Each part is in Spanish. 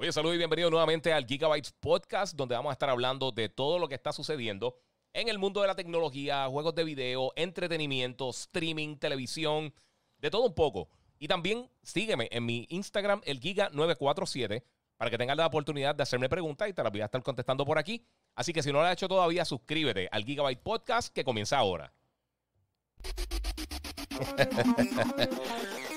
Oye, saludos y bienvenido nuevamente al Gigabytes Podcast, donde vamos a estar hablando de todo lo que está sucediendo en el mundo de la tecnología, juegos de video, entretenimiento, streaming, televisión, de todo un poco. Y también sígueme en mi Instagram, el Giga947, para que tengas la oportunidad de hacerme preguntas y te las voy a estar contestando por aquí. Así que si no lo has hecho todavía, suscríbete al Gigabyte Podcast que comienza ahora.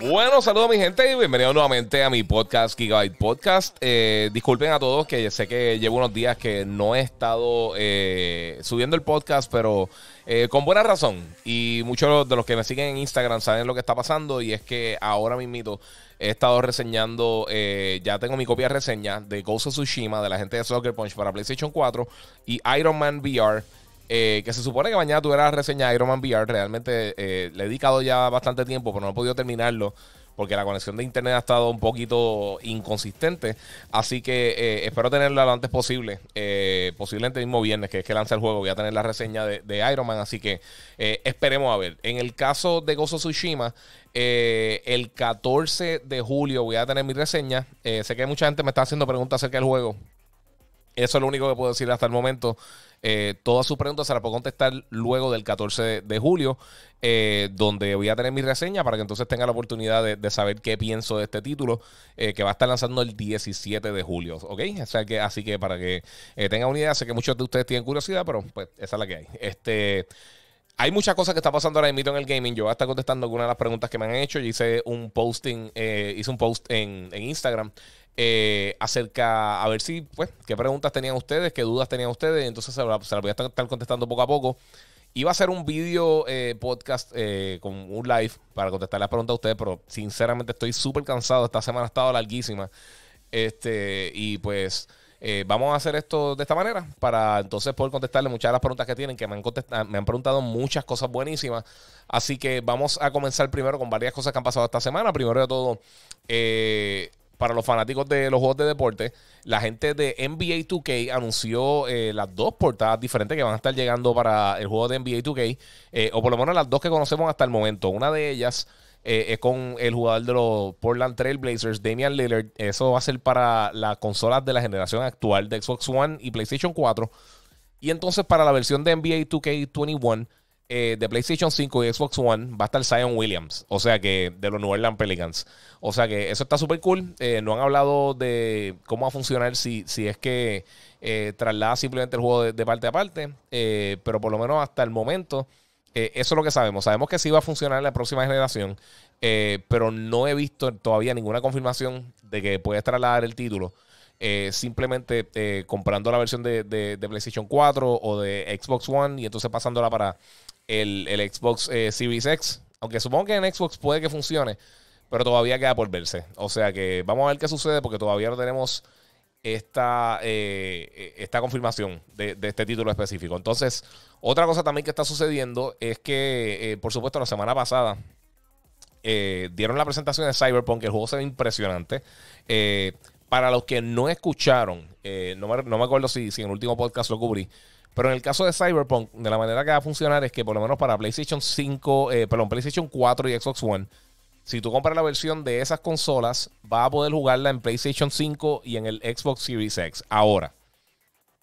Bueno, saludos mi gente y bienvenidos nuevamente a mi podcast, Gigabyte Podcast. Eh, disculpen a todos que sé que llevo unos días que no he estado eh, subiendo el podcast, pero eh, con buena razón. Y muchos de los que me siguen en Instagram saben lo que está pasando y es que ahora mismito he estado reseñando, ya tengo mi copia de reseña de Ghost of Tsushima de la gente de Soccer Punch para PlayStation 4 y Iron Man VR. Eh, que se supone que mañana tuviera la reseña de Iron Man VR. Realmente eh, le he dedicado ya bastante tiempo, pero no he podido terminarlo porque la conexión de internet ha estado un poquito inconsistente. Así que eh, espero tenerlo lo antes posible, posiblemente el mismo viernes, que es que lanza el juego. Voy a tener la reseña de, Iron Man, así que esperemos a ver. En el caso de Gozo Tsushima, el 14 de julio voy a tener mi reseña. sé que mucha gente me está haciendo preguntas acerca del juego. Eso es lo único que puedo decir hasta el momento. Eh, todas sus preguntas se las puedo contestar luego del 14 de, julio, eh, donde voy a tener mi reseña para que entonces tenga la oportunidad de, saber qué pienso de este título, eh, que va a estar lanzando el 17 de julio, ¿ok? sea que, así que para que tengan una idea, sé que muchos de ustedes tienen curiosidad, pero pues esa es la que hay. Este... Hay muchas cosas que está pasando ahora mismo en el gaming. Yo voy a estar contestando algunas de las preguntas que me han hecho. Yo hice un posting, hice un post en Instagram eh, acerca, a ver si, pues, qué preguntas tenían ustedes, qué dudas tenían ustedes, entonces se, la, voy a estar, contestando poco a poco. Iba a hacer un video eh, podcast eh, con un live para contestar las preguntas a ustedes, pero sinceramente estoy súper cansado. Esta semana ha estado larguísima. Este, y pues vamos a hacer esto de esta manera para entonces poder contestarle muchas de las preguntas que tienen, que me han, me han preguntado muchas cosas buenísimas. Así que vamos a comenzar primero con varias cosas que han pasado esta semana. Primero de todo, eh, para los fanáticos de los juegos de deporte, la gente de NBA 2K anunció eh, las dos portadas diferentes que van a estar llegando para el juego de NBA 2K, eh, o por lo menos las dos que conocemos hasta el momento. Una de ellas eh, es con el jugador de los Portland Trail Blazers, Damian Lillard. Eso va a ser para las consolas de la generación actual de Xbox One y PlayStation 4. Y entonces para la versión de NBA 2K21 eh, de PlayStation 5 y Xbox One va a estar Zion Williams, o sea que de los New Orleans Pelicans. O sea que eso está súper cool. Eh, no han hablado de cómo va a funcionar si, si es que eh, traslada simplemente el juego de, parte a parte, pero por lo menos hasta el momento, eso es lo que sabemos. Sabemos que sí va a funcionar en la próxima generación, pero no he visto todavía ninguna confirmación de que puedes trasladar el título. simplemente comprando la versión de, de, PlayStation 4 o de Xbox One y entonces pasándola para, el, Xbox CBS eh, X. Aunque supongo que en Xbox puede que funcione, pero todavía queda por verse. O sea que vamos a ver qué sucede porque todavía no tenemos esta, eh, e, esta confirmación de, este título específico. Entonces, otra cosa también que está sucediendo es que, eh, por supuesto, la semana pasada dieron la presentación de Cyberpunk, que el juego se ve impresionante. para los que no escucharon, no me, acuerdo si, si en el último podcast lo cubrí, pero en el caso de Cyberpunk, de la manera que va a funcionar es que por lo menos para PlayStation 5, eh, PlayStation 4 y Xbox One, si tú compras la versión de esas consolas, vas a poder jugarla en PlayStation 5 y en el Xbox Series X. Ahora, Si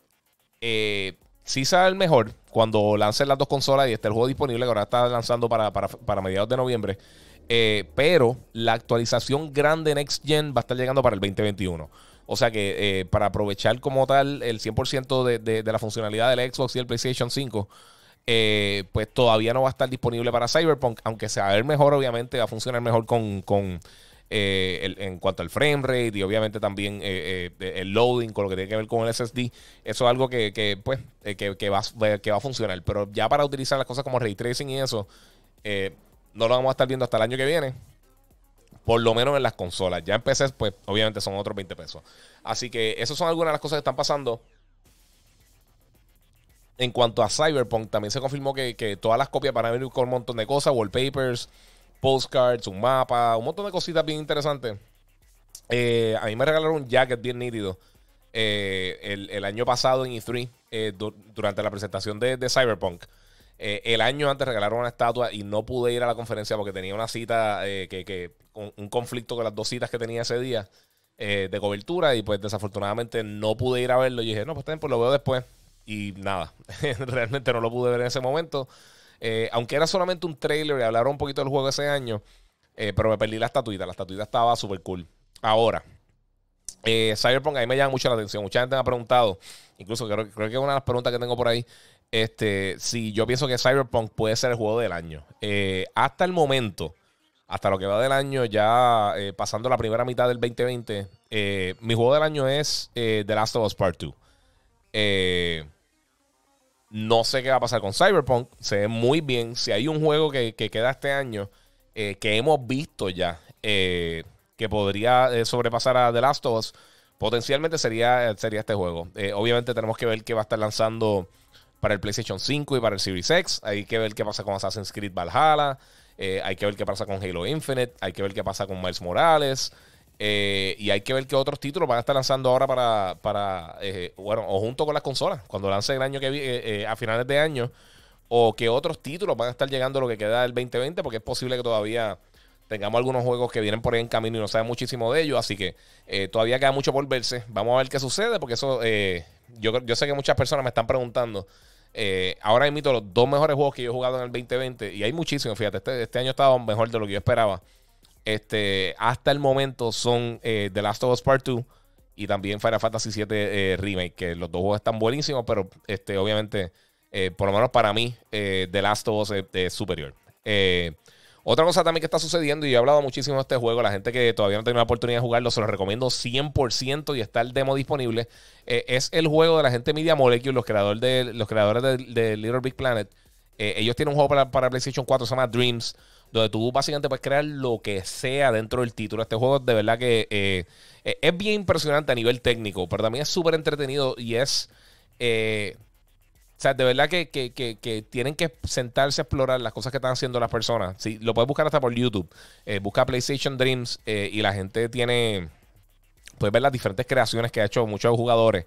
eh, sí sale mejor cuando lancen las dos consolas y esté el juego disponible, que ahora está lanzando para, mediados de noviembre. Eh, pero la actualización grande Next Gen va a estar llegando para el 2021. O sea que eh, para aprovechar como tal el 100% de, de, de, la funcionalidad del Xbox y el PlayStation 5, eh, pues todavía no va a estar disponible para Cyberpunk, aunque se va a ver mejor, obviamente, va a funcionar mejor con, eh, en cuanto al frame rate y obviamente también el loading con lo que tiene que ver con el SSD. Eso es algo que, pues, que, va, que va a funcionar. Pero ya para utilizar las cosas como ray tracing y eso, no lo vamos a estar viendo hasta el año que viene. Por lo menos en las consolas. Ya en PC, pues obviamente son otros 20 pesos. Así que esas son algunas de las cosas que están pasando. En cuanto a Cyberpunk, también se confirmó que, todas las copias van a venir con un montón de cosas, wallpapers, postcards, un mapa, un montón de cositas bien interesantes. Eh, a mí me regalaron un jacket bien nítido eh, el, año pasado en E3 eh, durante la presentación de Cyberpunk. Eh, el año antes regalaron una estatua y no pude ir a la conferencia porque tenía una cita, eh, que, un, conflicto con las dos citas que tenía ese día eh, de cobertura y pues desafortunadamente no pude ir a verlo. Y dije, no, pues, pues lo veo después. Y nada, realmente no lo pude ver en ese momento. aunque era solamente un trailer y hablaron un poquito del juego ese año, pero me perdí la estatuita. La estatuita estaba súper cool. Ahora, Cyberpunk, ahí me llama mucho la atención. Mucha gente me ha preguntado, incluso creo, creo que es una de las preguntas que tengo por ahí. Este, si yo pienso que Cyberpunk puede ser el juego del año. Eh, hasta el momento, hasta lo que va del año, ya eh, pasando la primera mitad del 2020, eh, mi juego del año es The Last of Us Part 2. no sé qué va a pasar con Cyberpunk. Se ve muy bien. Si hay un juego que, queda este año, que hemos visto ya, que podría sobrepasar a The Last of Us, potencialmente sería, sería este juego. obviamente tenemos que ver qué va a estar lanzando para el PlayStation 5 y para el Series X. Hay que ver qué pasa con Assassin's Creed Valhalla. Eh, hay que ver qué pasa con Halo Infinite. Hay que ver qué pasa con Miles Morales. Eh, y hay que ver qué otros títulos van a estar lanzando ahora para, para eh, bueno, o junto con las consolas, cuando lance el año que viene, a finales de año, o qué otros títulos van a estar llegando lo que queda del 2020, porque es posible que todavía tengamos algunos juegos que vienen por ahí en camino y no sabe muchísimo de ellos. Así que eh, todavía queda mucho por verse. Vamos a ver qué sucede, porque eso. Eh, yo, yo sé que muchas personas me están preguntando. Eh, ahora admito los dos mejores juegos que yo he jugado en el 2020. Y hay muchísimos, fíjate. Este, este año estaba mejor de lo que yo esperaba. Este, hasta el momento son The Last of Us Part 2 y también Final Fantasy VII Remake. Que los dos juegos están buenísimos, pero este, obviamente, por lo menos para mí, The Last of Us es superior. Eh, otra cosa también que está sucediendo, y yo he hablado muchísimo de este juego, la gente que todavía no tiene la oportunidad de jugarlo, se lo recomiendo 100% y está el demo disponible, eh, es el juego de la gente Media Molecule, los, de, los creadores de, Little Big Planet. Eh, ellos tienen un juego para, PlayStation 4, se llama Dreams, donde tú básicamente puedes crear lo que sea dentro del título. Este juego de verdad que eh, es bien impresionante a nivel técnico, pero también es súper entretenido y es... O sea, de verdad que, tienen que sentarse a explorar las cosas que están haciendo las personas. lo puedes buscar hasta por YouTube. Eh, busca PlayStation Dreams eh, y la gente tiene. Puedes ver las diferentes creaciones que ha hecho muchos jugadores.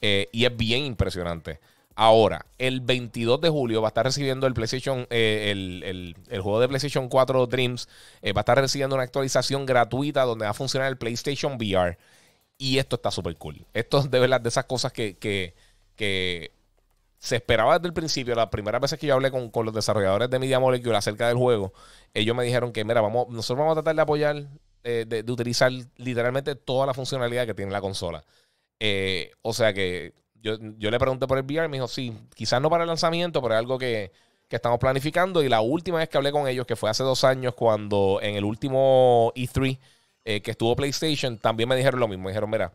Eh, y es bien impresionante. Ahora, el 22 de julio va a estar recibiendo el PlayStation, el, juego de PlayStation 4 Dreams, va a estar recibiendo una actualización gratuita donde va a funcionar el PlayStation VR. Y esto está súper cool. Esto es de verdad de esas cosas que, que se esperaba desde el principio, las primeras veces que yo hablé con, los desarrolladores de Media Molecule acerca del juego, ellos me dijeron que, mira, vamos, nosotros vamos a tratar de apoyar, eh, de, utilizar literalmente toda la funcionalidad que tiene la consola. Eh, o sea que yo, le pregunté por el VR, me dijo, sí, quizás no para el lanzamiento, pero es algo que, estamos planificando. Y la última vez que hablé con ellos, que fue hace dos años, cuando en el último E3 eh, que estuvo PlayStation, también me dijeron lo mismo. Me dijeron, mira,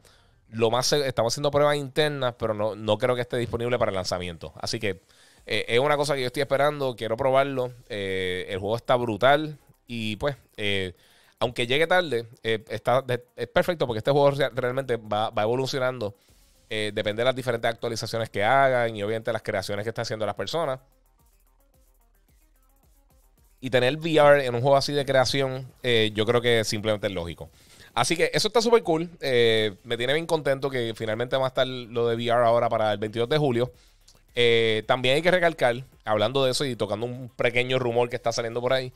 lo más estamos haciendo pruebas internas, pero no, creo que esté disponible para el lanzamiento. Así que eh, es una cosa que yo estoy esperando, quiero probarlo. Eh, el juego está brutal y pues, eh, aunque llegue tarde, es perfecto porque este juego realmente va, va evolucionando. depende de las diferentes actualizaciones que hagan y obviamente las creaciones que están haciendo las personas. Y tener VR en un juego así de creación, yo creo que simplemente es lógico. Así que eso está súper cool. Eh, me tiene bien contento que finalmente va a estar lo de VR ahora para el 22 de julio. Eh, también hay que recalcar, hablando de eso y tocando un pequeño rumor que está saliendo por ahí.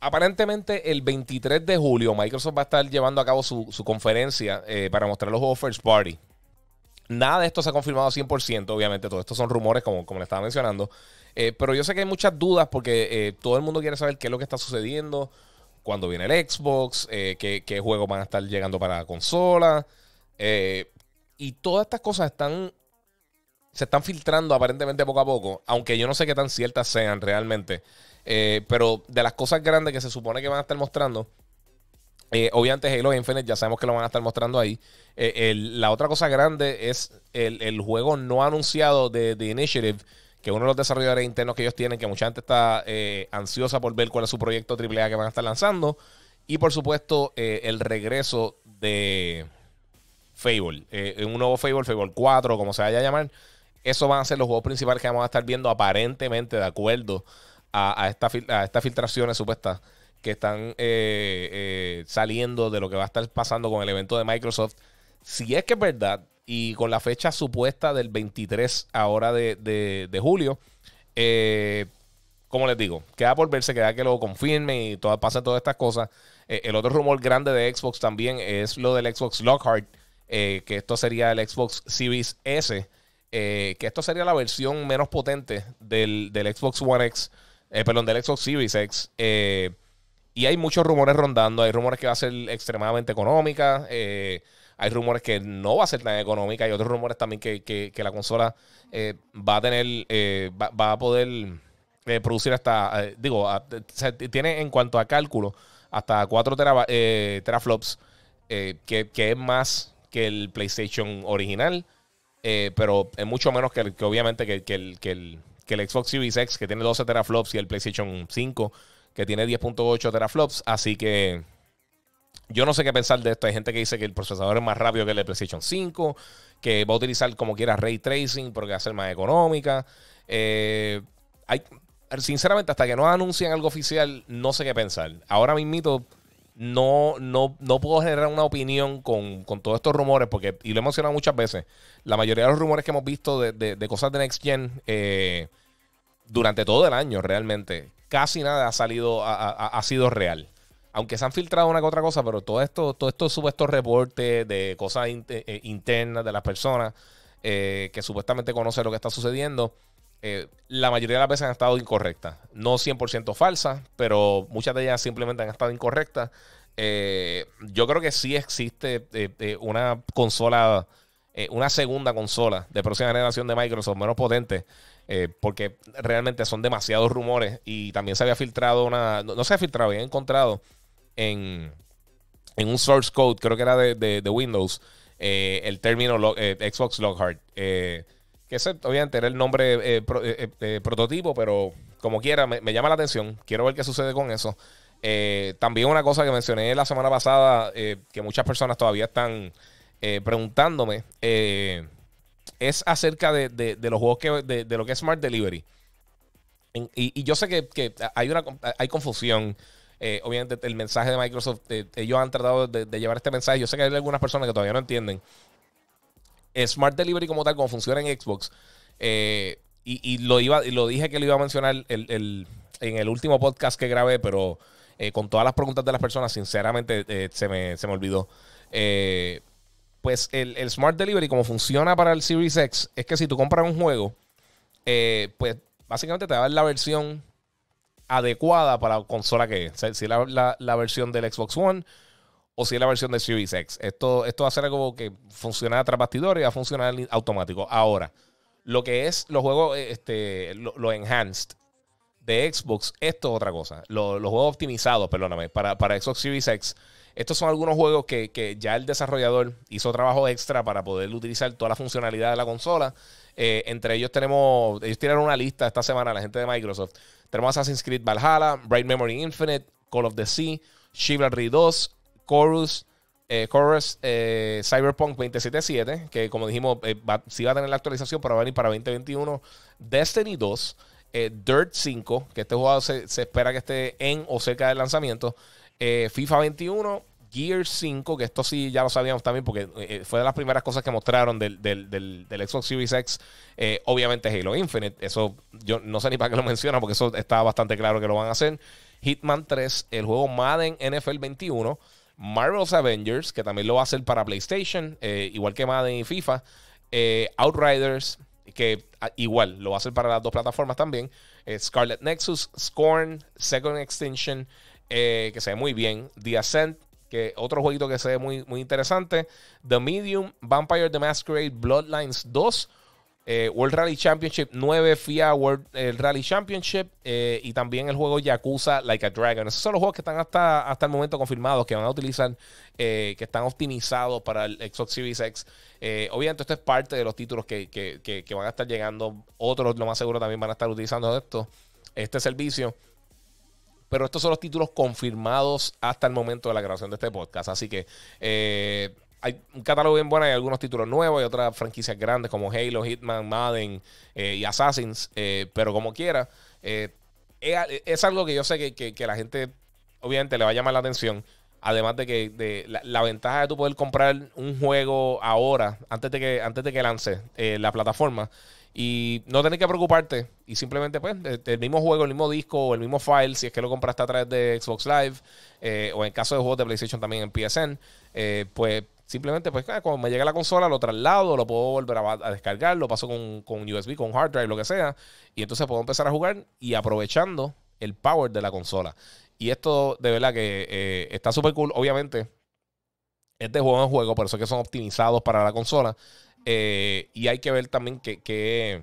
Aparentemente el 23 de julio Microsoft va a estar llevando a cabo su, conferencia eh, para mostrar los juegos First Party. Nada de esto se ha confirmado 100%, obviamente, todo esto son rumores como, como le estaba mencionando. pero yo sé que hay muchas dudas porque todo el mundo quiere saber qué es lo que está sucediendo. Cuando viene el Xbox, eh, qué, juegos van a estar llegando para la consola. Eh, y todas estas cosas están. Se están filtrando aparentemente poco a poco, aunque yo no sé qué tan ciertas sean realmente. Eh, pero de las cosas grandes que se supone que van a estar mostrando, obviamente Halo Infinite ya sabemos que lo van a estar mostrando ahí. la otra cosa grande es el, el juego no anunciado de The Initiative, que uno de los desarrolladores internos que ellos tienen, que mucha gente está eh, ansiosa por ver cuál es su proyecto AAA que van a estar lanzando. Y por supuesto, eh, el regreso de Fable. Eh, un nuevo Fable, Fable 4, como se vaya a llamar. Esos van a ser los juegos principales que vamos a estar viendo aparentemente de acuerdo a, a estas filtraciones supuestas que están saliendo de lo que va a estar pasando con el evento de Microsoft. Si es que es verdad, y con la fecha supuesta del 23 ahora de, de, julio. Eh, como les digo, queda por verse, queda que lo confirme y pasen todas estas cosas. Eh, el otro rumor grande de Xbox también es lo del Xbox Lockhart, eh, que esto sería el Xbox Series S, que esto sería la versión menos potente del, Xbox One X, perdón, del Xbox Series X. y hay muchos rumores rondando, hay rumores que va a ser extremadamente económica. Eh, hay rumores que no va a ser tan económica. Hay otros rumores también que, la consola eh, va a tener, eh, va, a poder eh, producir hasta, digo, tiene en cuanto a cálculo hasta 4 teraflops, que, que, es más que el PlayStation original, pero es mucho menos que, obviamente que, el, que, el, que el Xbox Series X, que tiene 12 teraflops, y el PlayStation 5, que tiene 10.8 teraflops. Así que yo no sé qué pensar de esto. Hay gente que dice que el procesador es más rápido que el de PlayStation 5, que va a utilizar como quiera ray tracing porque va a ser más económica. Eh, hay, sinceramente, hasta que no anuncien algo oficial, no sé qué pensar. Ahora mismito, no, no, no puedo generar una opinión con, todos estos rumores, porque, y lo he mencionado muchas veces, la mayoría de los rumores que hemos visto de, cosas de Next Gen eh, durante todo el año, realmente, casi nada ha salido, ha sido real aunque se han filtrado una que otra cosa, pero todo esto, todo estos supuestos reportes de cosas eh, eh, internas de las personas eh, que supuestamente conocen lo que está sucediendo, la mayoría de las veces han estado incorrectas. No 100% falsas, pero muchas de ellas simplemente han estado incorrectas. yo creo que sí existe una consola, una segunda consola de próxima generación de Microsoft menos potente. porque realmente son demasiados rumores y también se había filtrado una, no, se ha filtrado, había encontrado en, un source code, creo que era de, Windows, eh, el término eh, Xbox Lockhart eh, que obviamente era el nombre prototipo, pero como quiera, me, llama la atención. Quiero ver qué sucede con eso. también una cosa que mencioné la semana pasada, que muchas personas todavía están preguntándome, es acerca de, los juegos que, de, lo que es Smart Delivery. y, yo sé que, que hay, una, hay confusión eh, obviamente el mensaje de Microsoft, eh, ellos han tratado de, llevar este mensaje. Yo sé que hay algunas personas que todavía no entienden. Eh, Smart Delivery como tal, como funciona en Xbox, y, lo, iba, lo dije que lo iba a mencionar en el último podcast que grabé, pero con todas las preguntas de las personas, sinceramente se, me, olvidó. pues el, el Smart Delivery, como funciona para el Series X, es que si tú compras un juego, pues básicamente te va a dar la versión adecuada para la consola que es. si es la, versión del Xbox One o si es la versión de Series X. Esto, esto va a ser algo que funciona tras bastidores y va a funcionar automático. Ahora, lo que es los juegos, eh, este, lo, enhanced de Xbox, esto es otra cosa. los juegos optimizados, perdóname, para, para Xbox Series X. Estos son algunos juegos que, ya el desarrollador hizo trabajo extra para poder utilizar toda la funcionalidad de la consola. Eh, entre ellos tenemos, ellos tiraron una lista esta semana, la gente de Microsoft, tenemos Assassin's Creed Valhalla, Bright Memory Infinite, Call of the Sea, Chivalry 2, Chorus, eh, Chorus eh, Cyberpunk 2077, que como dijimos, eh, va, sí va a tener la actualización, pero va a venir para 2021. Destiny 2, eh, Dirt 5, que este jugador se, espera que esté en o cerca del lanzamiento. FIFA 21, Gear 5, que esto sí ya lo sabíamos también porque eh, fue de las primeras cosas que mostraron del, del, del, Xbox Series X, eh, obviamente Halo Infinite, eso yo no sé ni para qué lo menciona porque eso está bastante claro que lo van a hacer, Hitman 3, el juego Madden NFL 21, Marvel's Avengers, que también lo va a hacer para PlayStation, eh, igual que Madden y FIFA, Outriders, que ah, igual lo va a hacer para las dos plataformas también, Scarlet Nexus, Scorn, Second Extinction, que se ve muy bien. The Ascent, que otro jueguito que se ve muy, muy interesante. The Medium, Vampire the Masquerade, Bloodlines 2, eh, World Rally Championship 9, FIA World Rally Championship eh, y también el juego Yakuza Like a Dragon. Esos son los juegos que están hasta, hasta el momento confirmados, que van a utilizar, eh, que están optimizados para el Xbox Series X. obviamente esto es parte de los títulos que, que van a estar llegando. Otros, lo más seguro, también van a estar utilizando esto, este servicio. Pero estos son los títulos confirmados hasta el momento de la grabación de este podcast. Así que eh, hay un catálogo bien bueno, hay algunos títulos nuevos, hay otras franquicias grandes como Halo, Hitman, Madden eh, y Assassins. Eh, pero como quiera, es, algo que yo sé que, que, la gente obviamente le va a llamar la atención. Además de que de la, ventaja de tú poder comprar un juego ahora, antes de que, antes de que lance la plataforma, y no tener que preocuparte y simplemente pues el mismo juego, el mismo disco o el mismo file si es que lo compraste a través de Xbox Live eh, o en caso de juegos de PlayStation también en PSN, eh, pues simplemente pues ah, cuando me llega la consola lo traslado, lo puedo volver a, descargar, lo paso con, USB, con hard drive, lo que sea y entonces puedo empezar a jugar y aprovechando el power de la consola. Y esto de verdad que eh, está súper cool, obviamente. Es de juego en juego, por eso es que son optimizados para la consola. Eh, y hay que ver también que,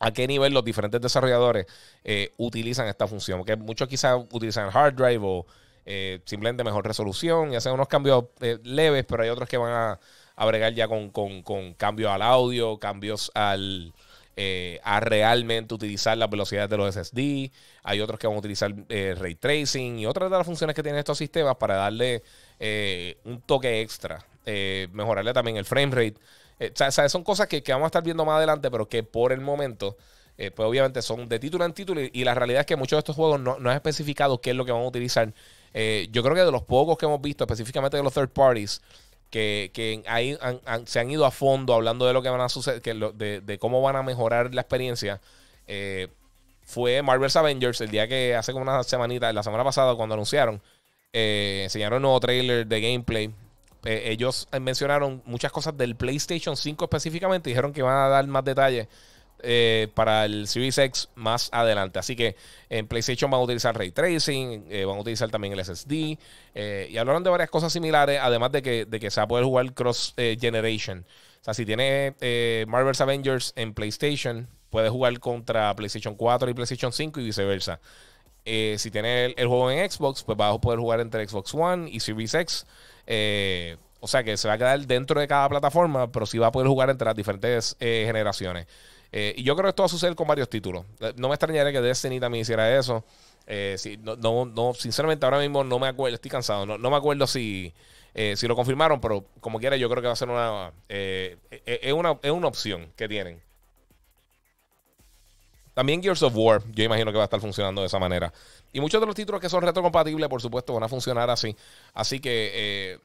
a qué nivel los diferentes desarrolladores eh, utilizan esta función. Porque muchos quizás utilizan hard drive o eh, simplemente mejor resolución y hacen unos cambios leves, pero hay otros que van a, a bregar ya con, con, cambios al audio, cambios al... a realmente utilizar las velocidades de los SSD. Hay otros que van a utilizar ray tracing y otras de las funciones que tienen estos sistemas para darle eh, un toque extra, eh, mejorarle también el frame rate. Eh, son cosas que, vamos a estar viendo más adelante, pero que por el momento, pues obviamente son de título en título y, la realidad es que muchos de estos juegos no, han especificado qué es lo que van a utilizar. yo creo que de los pocos que hemos visto, específicamente de los third parties, que, se han ido a fondo hablando de lo que van a suceder, de, cómo van a mejorar la experiencia. fue Marvel's Avengers el día que hace como una semanita, la semana pasada, cuando anunciaron eh, enseñaron un nuevo trailer de gameplay. Eh, ellos eh, mencionaron muchas cosas del PlayStation 5 específicamente. Dijeron que van a dar más detalles para el Series X más adelante. Así que en PlayStation van a utilizar ray tracing, van a utilizar también el SSD. y hablaron de varias cosas similares, además de que, de que se va a poder jugar cross generation. O sea, si tiene Marvel's Avengers en PlayStation, puede jugar contra PlayStation 4 y PlayStation 5 y viceversa. Eh, si tiene el, juego en Xbox, pues vas a poder jugar entre Xbox One y Series X. Eh, o sea que se va a quedar dentro de cada plataforma, pero sí va a poder jugar entre las diferentes eh, generaciones. Eh, y yo creo que esto va a suceder con varios títulos. No me extrañaría que Destiny también hiciera eso. Si, sinceramente, ahora mismo no me acuerdo, estoy cansado, no, me acuerdo si, si lo confirmaron, pero como quiera, yo creo que va a ser una, es una, es una opción que tienen. También Gears of War, yo imagino que va a estar funcionando de esa manera. Y muchos de los títulos que son retrocompatibles, por supuesto, van a funcionar así. Así que eh,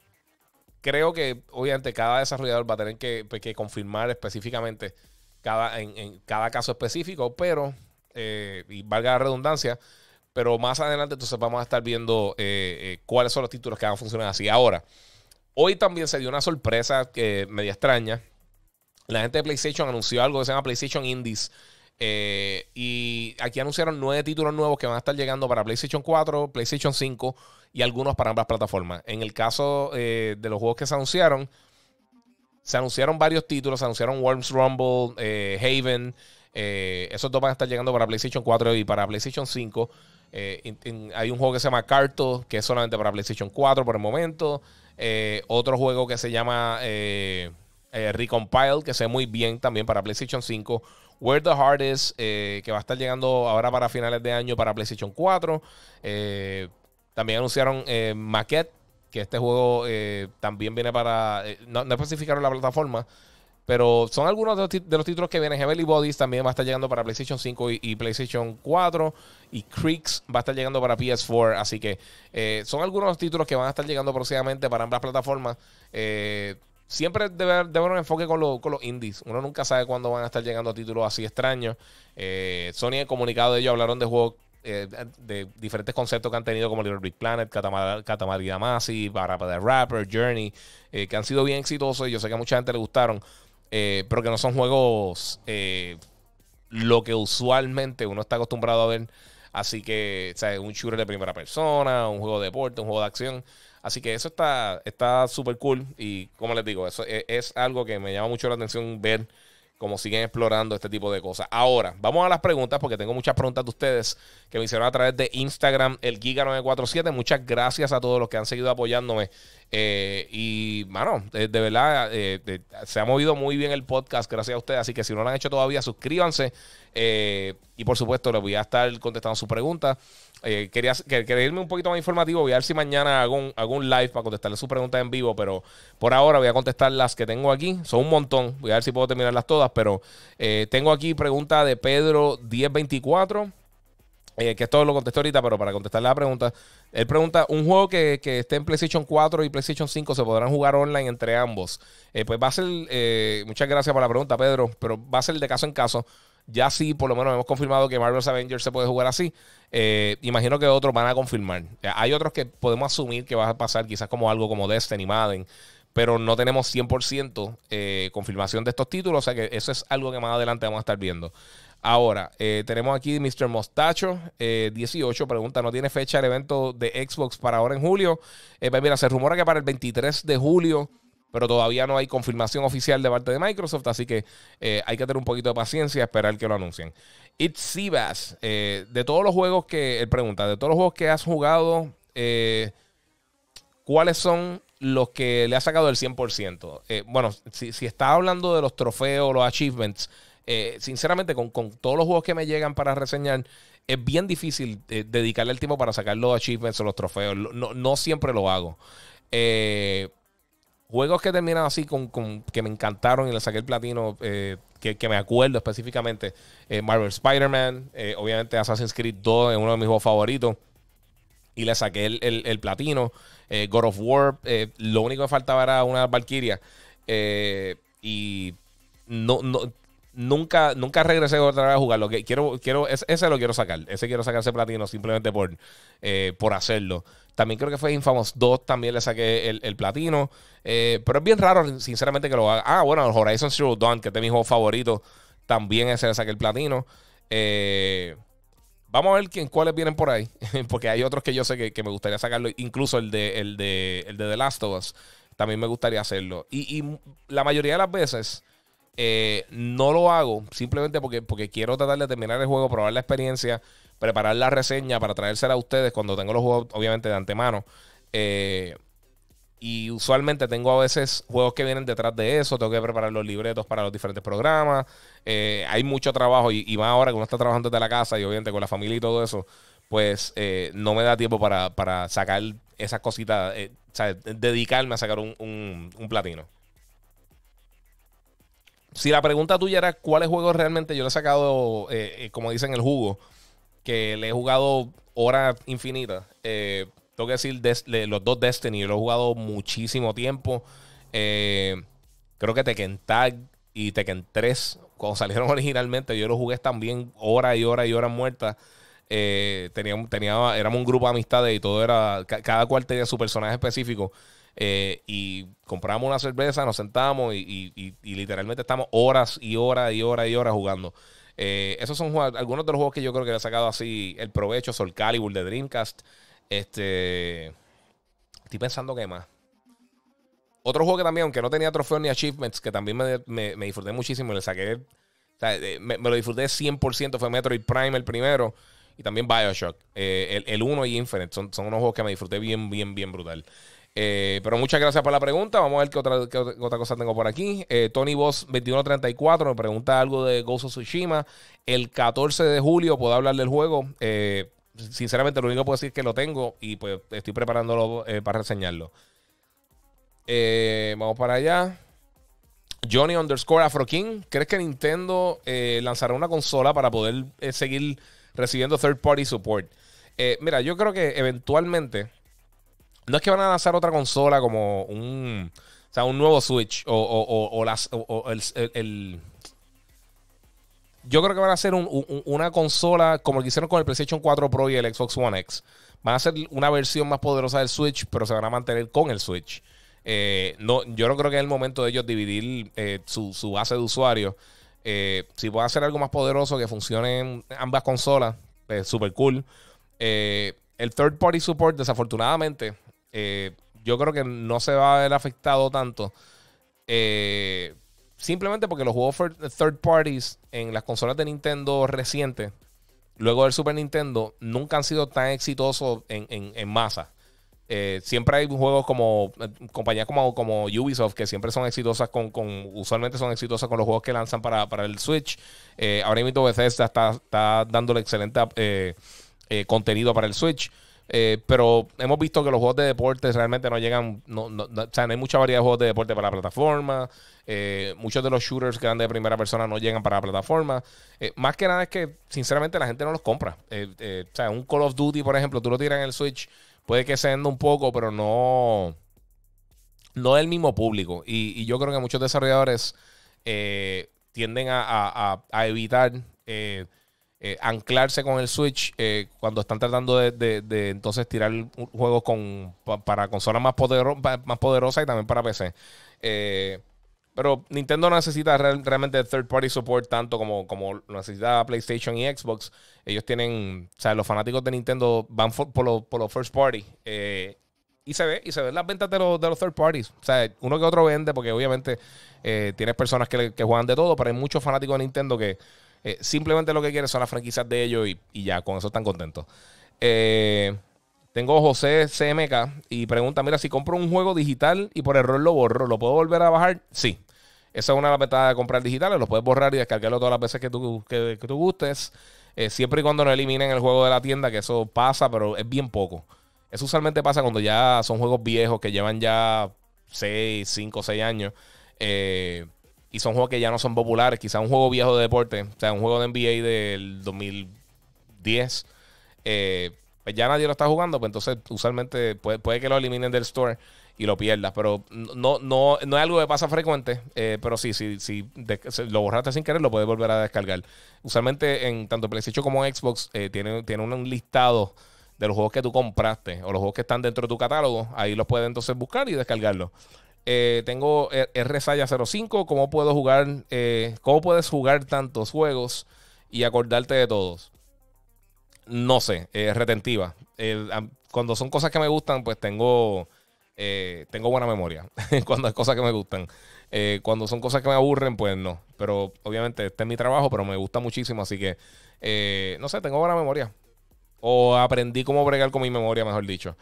creo que, obviamente, cada desarrollador va a tener que, pues, confirmar específicamente cada, en, cada caso específico, pero, eh, y valga la redundancia, pero más adelante entonces vamos a estar viendo eh, cuáles son los títulos que van a funcionar así. Ahora, hoy también se dio una sorpresa media extraña. La gente de PlayStation anunció algo que se llama PlayStation Indies eh, y aquí anunciaron nueve títulos nuevos que van a estar llegando para PlayStation 4, PlayStation 5 y algunos para ambas plataformas. En el caso eh, de los juegos que se anunciaron, se anunciaron varios títulos, se anunciaron Worms Rumble, eh, Haven, esos dos van a estar llegando para PlayStation 4 y para PlayStation 5. hay un juego que se llama Carto, que es solamente para PlayStation 4 por el momento. otro juego que se llama Recompile, que se ve muy bien también para PlayStation 5. Where the Heart Is, eh, que va a estar llegando ahora para finales de año para PlayStation 4. Eh, también anunciaron eh, Maquette, que este juego también viene para... No, especificaron la plataforma, pero son algunos de los, títulos que vienen. Heavenly Bodies también va a estar llegando para PlayStation 5 y, PlayStation 4. Y Creeks va a estar llegando para PS4. Así que son algunos títulos que van a estar llegando próximamente para ambas plataformas siempre debe, haber un enfoque con, los indies. Uno nunca sabe cuándo van a estar llegando títulos así extraños. Eh, Sony en el comunicado de ellos hablaron de juegos eh, de diferentes conceptos que han tenido como Little Big Planet, Katamari, Katamari Damacy, para Rapper, Journey, eh, que han sido bien exitosos y yo sé que a mucha gente le gustaron, eh, pero que no son juegos lo que usualmente uno está acostumbrado a ver. Así que, o sea, un shooter de primera persona, un juego de deporte, un juego de acción. Así que eso está súper cool y como les digo, eso e, es, algo que me llama mucho la atención ver cómo siguen explorando este tipo de cosas. Ahora, vamos a las preguntas porque tengo muchas preguntas de ustedes que me hicieron a través de Instagram, el Giga947. Muchas gracias a todos los que han seguido apoyándome. Eh, y, mano, eh, de, verdad, eh, se ha movido muy bien el podcast gracias a ustedes. Así que si no lo han hecho todavía, suscríbanse. y por supuesto, les voy a estar contestando sus preguntas. Eh, quería, querer irme un poquito más informativo. Voy a ver si mañana hago un, live para contestarle sus preguntas en vivo. Pero por ahora voy a contestar las que tengo aquí. Son un montón. Voy a ver si puedo terminarlas todas. Pero eh, tengo aquí pregunta de Pedro 1024. Eh, que esto lo contesto ahorita, pero para contestar la pregunta, él pregunta, un juego que, esté en PlayStation 4 y PlayStation 5 se podrán jugar online entre ambos. pues va a ser, muchas gracias por la pregunta, Pedro, pero va a ser de caso en caso ya sí, por lo menos hemos confirmado que Marvel's Avengers se puede jugar así. Eh, imagino que otros van a confirmar. Eh, hay otros que podemos asumir que va a pasar quizás como algo como Destiny, Madden, pero no tenemos 100% eh, confirmación de estos títulos, o sea que eso es algo que más adelante vamos a estar viendo. Ahora, tenemos aquí Mr. Mostacho, 18, pregunta, ¿no tiene fecha el evento de Xbox para ahora en julio? Pues mira, se rumora que para el 23 de julio pero todavía no hay confirmación oficial de parte de Microsoft, así que eh, hay que tener un poquito de paciencia, y esperar que lo anuncien. It's Sivas, eh, de todos los juegos que, él eh, pregunta, de todos los juegos que has jugado, ¿cuáles son los que le has sacado el 100%? bueno, si, si, está hablando de los trofeos, los achievements, sinceramente con, todos los juegos que me llegan para reseñar, es bien difícil dedicarle el tiempo para sacar los achievements o los trofeos. No, no siempre lo hago. Eh, juegos que terminan así con, que me encantaron y le saqué el platino eh, que, me acuerdo específicamente eh, Marvel Spider-Man eh, obviamente Assassin's Creed 2 es uno de mis juegos favoritos y le saqué el, platino God of War lo único que faltaba era una Valkyria y no, no, nunca, nunca regresé otra vez a jugarlo. quiero, quiero, ese, lo quiero sacar. Ese quiero sacarse platino simplemente por, eh, por hacerlo. También creo que fue Infamous 2, también le saqué el, platino. Eh, pero es bien raro, sinceramente, que lo haga. Ah, bueno, Horizon Zero Dawn, que es mi juego favorito también ese le saqué el platino. Eh, vamos a ver quién, cuáles vienen por ahí, porque hay otros que yo sé que, me gustaría sacarlo, incluso el de, el de, The Last of Us, también me gustaría hacerlo. y la mayoría de las veces eh, no lo hago simplemente porque, porque quiero tratar de terminar el juego, probar la experiencia, preparar la reseña para traérsela a ustedes cuando tengo los juegos, obviamente, de antemano. Eh, y usualmente tengo a veces juegos que vienen detrás de eso, tengo que preparar los libretos para los diferentes programas. Eh, hay mucho trabajo y, más ahora que uno está trabajando desde la casa y obviamente con la familia y todo eso, pues no me da tiempo para, para sacar esas cositas, dedicarme a sacar un platino. Si la pregunta tuya era cuáles juegos realmente yo le he sacado, eh, eh, como dicen, el jugo, que le he jugado horas infinitas. Eh, tengo que decir los dos Destiny, yo lo he jugado muchísimo tiempo. Eh, creo que Tekken Tag y Tekken 3, cuando salieron originalmente, yo los jugué también horas y horas y horas muertas. teníamos, tenía, éramos un grupo de amistades y todo era. Cada cual tenía su personaje específico. Eh, y compramos una cerveza, nos sentamos y, literalmente estamos horas y horas y horas y horas jugando. Eh, esos son algunos de los juegos que yo creo que le he sacado así el provecho. Sol Calibur de Dreamcast. Este. Estoy pensando que más. Otro juego que también, aunque no tenía trofeos ni achievements, que también me, disfruté muchísimo le saqué. Eh, me, lo disfruté 100%. Fue Metroid Prime el primero. Y también Bioshock. el 1 y Infinite. Son, son unos juegos que me disfruté bien, bien, bien brutal. Eh, pero muchas gracias por la pregunta. Vamos a ver qué otra, cosa tengo por aquí. Eh, Tony Boss 2134 me pregunta algo de Ghost of Tsushima. El 14 de julio puedo hablar del juego. Eh, sinceramente, lo único que puedo decir es que lo tengo y pues estoy preparándolo eh, para reseñarlo. vamos para allá. Johnny underscore Afro King. ¿Crees que Nintendo lanzará una consola para poder seguir recibiendo third party support? mira, yo creo que eventualmente no es que van a lanzar otra consola como un. O sea, un nuevo Switch o, las, Yo creo que van a hacer una consola como lo hicieron con el PlayStation 4 Pro y el Xbox One X. Van a hacer una versión más poderosa del Switch, pero se van a mantener con el Switch. Eh, no, yo no creo que es el momento de ellos dividir eh, su, base de usuarios. Eh, si si a hacer algo más poderoso que funcione en ambas consolas, es pues, súper cool. el third party support, desafortunadamente, eh, yo creo que no se va a ver afectado tanto. Eh, simplemente porque los juegos third parties en las consolas de Nintendo recientes, luego del Super Nintendo, nunca han sido tan exitosos en, masa. Eh, siempre hay juegos como compañías como, como Ubisoft que siempre son exitosas con, usualmente son exitosas con los juegos que lanzan para, el Switch. ahora mismo Bethesda está, está dándole excelente contenido para el Switch. Eh, pero hemos visto que los juegos de deportes realmente no llegan, o sea, no hay mucha variedad de juegos de deporte para la plataforma. Eh, muchos de los shooters que dan de primera persona no llegan para la plataforma. Eh, más que nada es que, sinceramente, la gente no los compra. o sea, un Call of Duty, por ejemplo, tú lo tiras en el Switch, puede que se venda un poco, pero no, no el mismo público. Y, yo creo que muchos desarrolladores tienden a, evitar. Eh, anclarse con el Switch eh, cuando están tratando de, entonces tirar juegos con, para consolas más, más poderosas y también para PC. Eh, pero Nintendo necesita realmente third party support tanto como, como necesita PlayStation y Xbox. Ellos tienen, o sea, los fanáticos de Nintendo van por los por first party. y se ve, y se ven las ventas de los, de los third parties. O sea, uno que otro vende, porque obviamente tienes personas que juegan de todo, pero hay muchos fanáticos de Nintendo que, eh, simplemente lo que quieren son las franquicias de ellos y, ya, con eso están contentos. Eh, tengo José CMK y pregunta: Mira, si compro un juego digital y por error lo borro, ¿lo puedo volver a bajar? Sí. Esa es una de las ventajas de comprar digitales. Lo puedes borrar y descargarlo todas las veces que tú, gustes. Eh, siempre y cuando no eliminen el juego de la tienda, que eso pasa, pero es bien poco. Eso usualmente pasa cuando ya son juegos viejos que llevan ya 6, 5, 6 años. Eh, y son juegos que ya no son populares. Quizá un juego viejo de deporte, o sea, un juego de NBA del 2010, eh, pues ya nadie lo está jugando, pues entonces usualmente puede, que lo eliminen del store y lo pierdas. Pero no, no, no es algo que pasa frecuente. Eh, pero sí, si sí, lo borraste sin querer, lo puedes volver a descargar. Usualmente en tanto PlayStation como Xbox eh, tiene, un, listado de los juegos que tú compraste o los juegos que están dentro de tu catálogo. Ahí los puedes entonces buscar y descargarlos. Eh, tengo RSaya05. ¿Cómo puedo jugar? Eh, ¿Cómo puedes jugar tantos juegos y acordarte de todos? No sé, es retentiva. cuando son cosas que me gustan, pues tengo, eh, tengo buena memoria. cuando son cosas que me gustan. Eh, cuando son cosas que me aburren, pues no. Pero obviamente este es mi trabajo, pero me gusta muchísimo. Así que, no sé, tengo buena memoria. O aprendí cómo bregar con mi memoria, mejor dicho.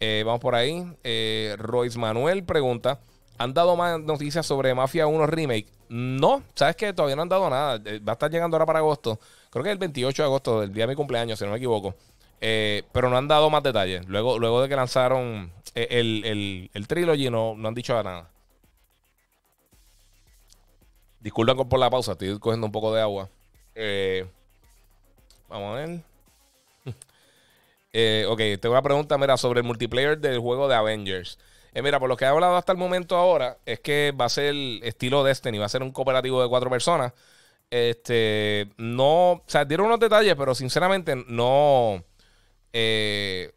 Eh, vamos por ahí. Eh, Royce Manuel pregunta: ¿Han dado más noticias sobre Mafia 1 Remake? No, sabes que todavía no han dado nada. Eh, va a estar llegando ahora para agosto. Creo que es el 28 de agosto, el día de mi cumpleaños, si no me equivoco. Eh, pero no han dado más detalles. Luego, luego de que lanzaron el, el, el trilogy, no, han dicho nada. Disculpen por la pausa, estoy cogiendo un poco de agua. vamos a ver. Eh, ok, tengo una pregunta, mira, sobre el multiplayer del juego de Avengers. Eh, mira, por lo que he hablado hasta el momento ahora, es que va a ser estilo Destiny, va a ser un cooperativo de cuatro personas. Este, no, o sea, dieron unos detalles, pero sinceramente no. Eh,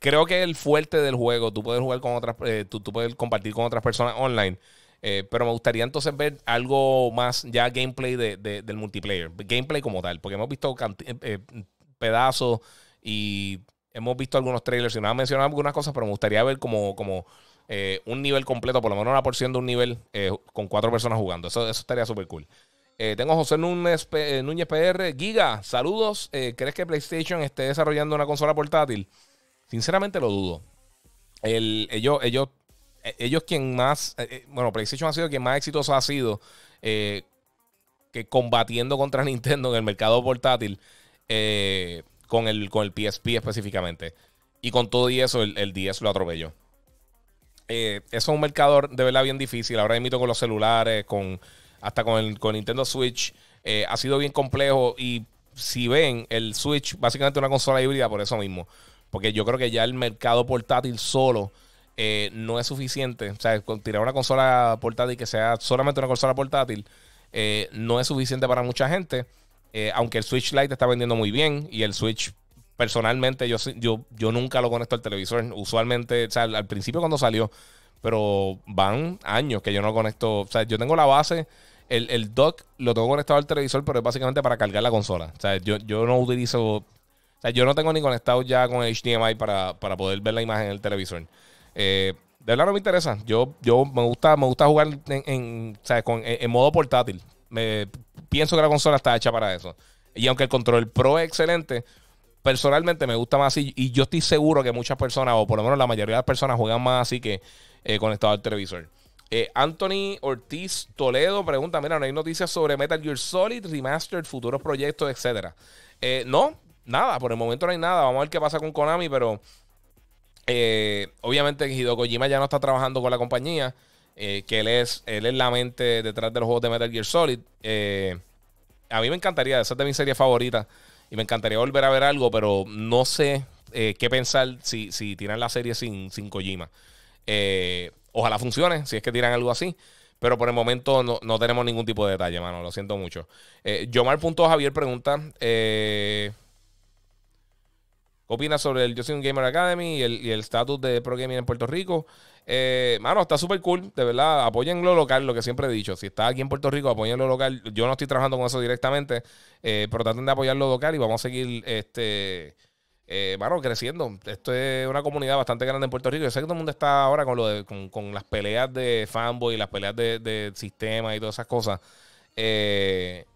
creo que el fuerte del juego, tú puedes jugar con otras, eh, tú, puedes compartir con otras personas online. Eh, pero me gustaría entonces ver algo más ya gameplay del multiplayer, gameplay como tal, porque hemos visto pedazos y hemos visto algunos trailers y nos han mencionado algunas cosas, pero me gustaría ver como, como eh, un nivel completo, por lo menos una porción de un nivel eh, con cuatro personas jugando. Eso, eso estaría súper cool. Eh, tengo José Núñez, PR. Giga, saludos. ¿Crees que PlayStation esté desarrollando una consola portátil? Sinceramente lo dudo. El, ellos, ellos, ellos quien más, bueno, PlayStation ha sido quien más exitoso ha sido que combatiendo contra Nintendo en el mercado portátil. Eh, con el, con el PSP específicamente. Y con todo y eso, el, el 10 lo atropelló. Eh, eso es un mercado de verdad bien difícil. Ahora mismo con los celulares, con hasta con el con Nintendo Switch, eh, ha sido bien complejo. Y si ven, el Switch básicamente una consola híbrida por eso mismo. Porque yo creo que ya el mercado portátil solo eh, no es suficiente. O sea, tirar una consola portátil que sea solamente una consola portátil no es suficiente para mucha gente. Eh, aunque el Switch Lite está vendiendo muy bien y el Switch personalmente yo, yo, yo nunca lo conecto al televisor. Usualmente, o sea, al, principio cuando salió, pero van años que yo no conecto. O sea, yo tengo la base, el, dock lo tengo conectado al televisor, pero es básicamente para cargar la consola. O sea, yo, yo no utilizo, o sea, yo no tengo ni conectado ya con el HDMI para, poder ver la imagen en el televisor. Eh, de verdad no me interesa. Yo, yo me gusta, me gusta jugar en, en modo portátil. Me, pienso que la consola está hecha para eso. Y aunque el control Pro es excelente, personalmente me gusta más así. Y yo estoy seguro que muchas personas, o por lo menos la mayoría de las personas, juegan más así que eh, conectado al televisor. Eh, Anthony Ortiz Toledo pregunta: Mira, no hay noticias sobre Metal Gear Solid, Remastered, futuros proyectos, etcétera. Eh, no, nada, por el momento no hay nada. Vamos a ver qué pasa con Konami, pero obviamente Hideo ya no está trabajando con la compañía. Eh, que él es, él es la mente detrás de los juegos de Metal Gear Solid. Eh, a mí me encantaría, esa es de mi serie favorita, y me encantaría volver a ver algo, pero no sé eh, qué pensar si, si tiran la serie sin, sin Kojima. ojalá funcione, si es que tiran algo así. Pero por el momento no, tenemos ningún tipo de detalle, mano. Lo siento mucho. Jomar.Javier pregunta. ¿Qué opinas sobre el Yo Gamer Academy y el estatus de Pro Gaming en Puerto Rico? Eh, mano, está súper cool, de verdad. Apoyen lo local, lo que siempre he dicho. Si está aquí en Puerto Rico, apoyen lo local. Yo no estoy trabajando con eso directamente, eh, pero traten de apoyar lo local y vamos a seguir este. Eh, mano, creciendo. Esto es una comunidad bastante grande en Puerto Rico. Yo sé que todo el mundo está ahora con, lo con, las peleas de fanboy, las peleas de, de sistema y todas esas cosas. Eh,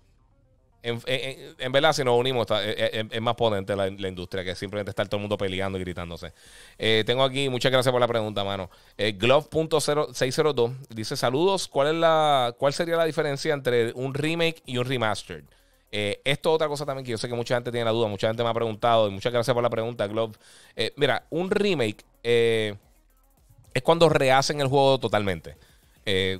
en, verdad, si nos unimos, eh, eh, es, más potente la, industria que simplemente estar todo el mundo peleando y gritándose. Eh, tengo aquí, muchas gracias por la pregunta, mano. Eh, Glove.602 dice: Saludos, ¿cuál, es la, ¿cuál sería la diferencia entre un remake y un remastered? esto es otra cosa también que yo sé que mucha gente tiene la duda, mucha gente me ha preguntado, y muchas gracias por la pregunta, Glove. mira, un remake es cuando rehacen el juego totalmente,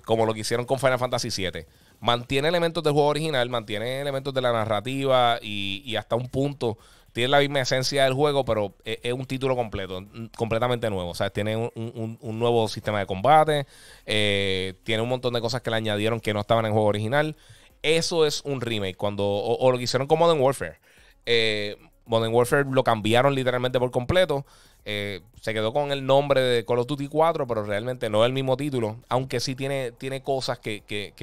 como lo que hicieron con Final Fantasy VII mantiene elementos del juego original, mantiene elementos de la narrativa y, hasta un punto tiene la misma esencia del juego, pero e, es, un título completo, completamente nuevo. O sea, tiene un, nuevo sistema de combate, eh, tiene un montón de cosas que le añadieron que no estaban en el juego original. Eso es un remake, cuando, o, lo que hicieron con Modern Warfare. Eh, Modern Warfare lo cambiaron literalmente por completo. Eh, se quedó con el nombre de Call of Duty 4, pero realmente no es el mismo título, aunque sí tiene, tiene cosas que, que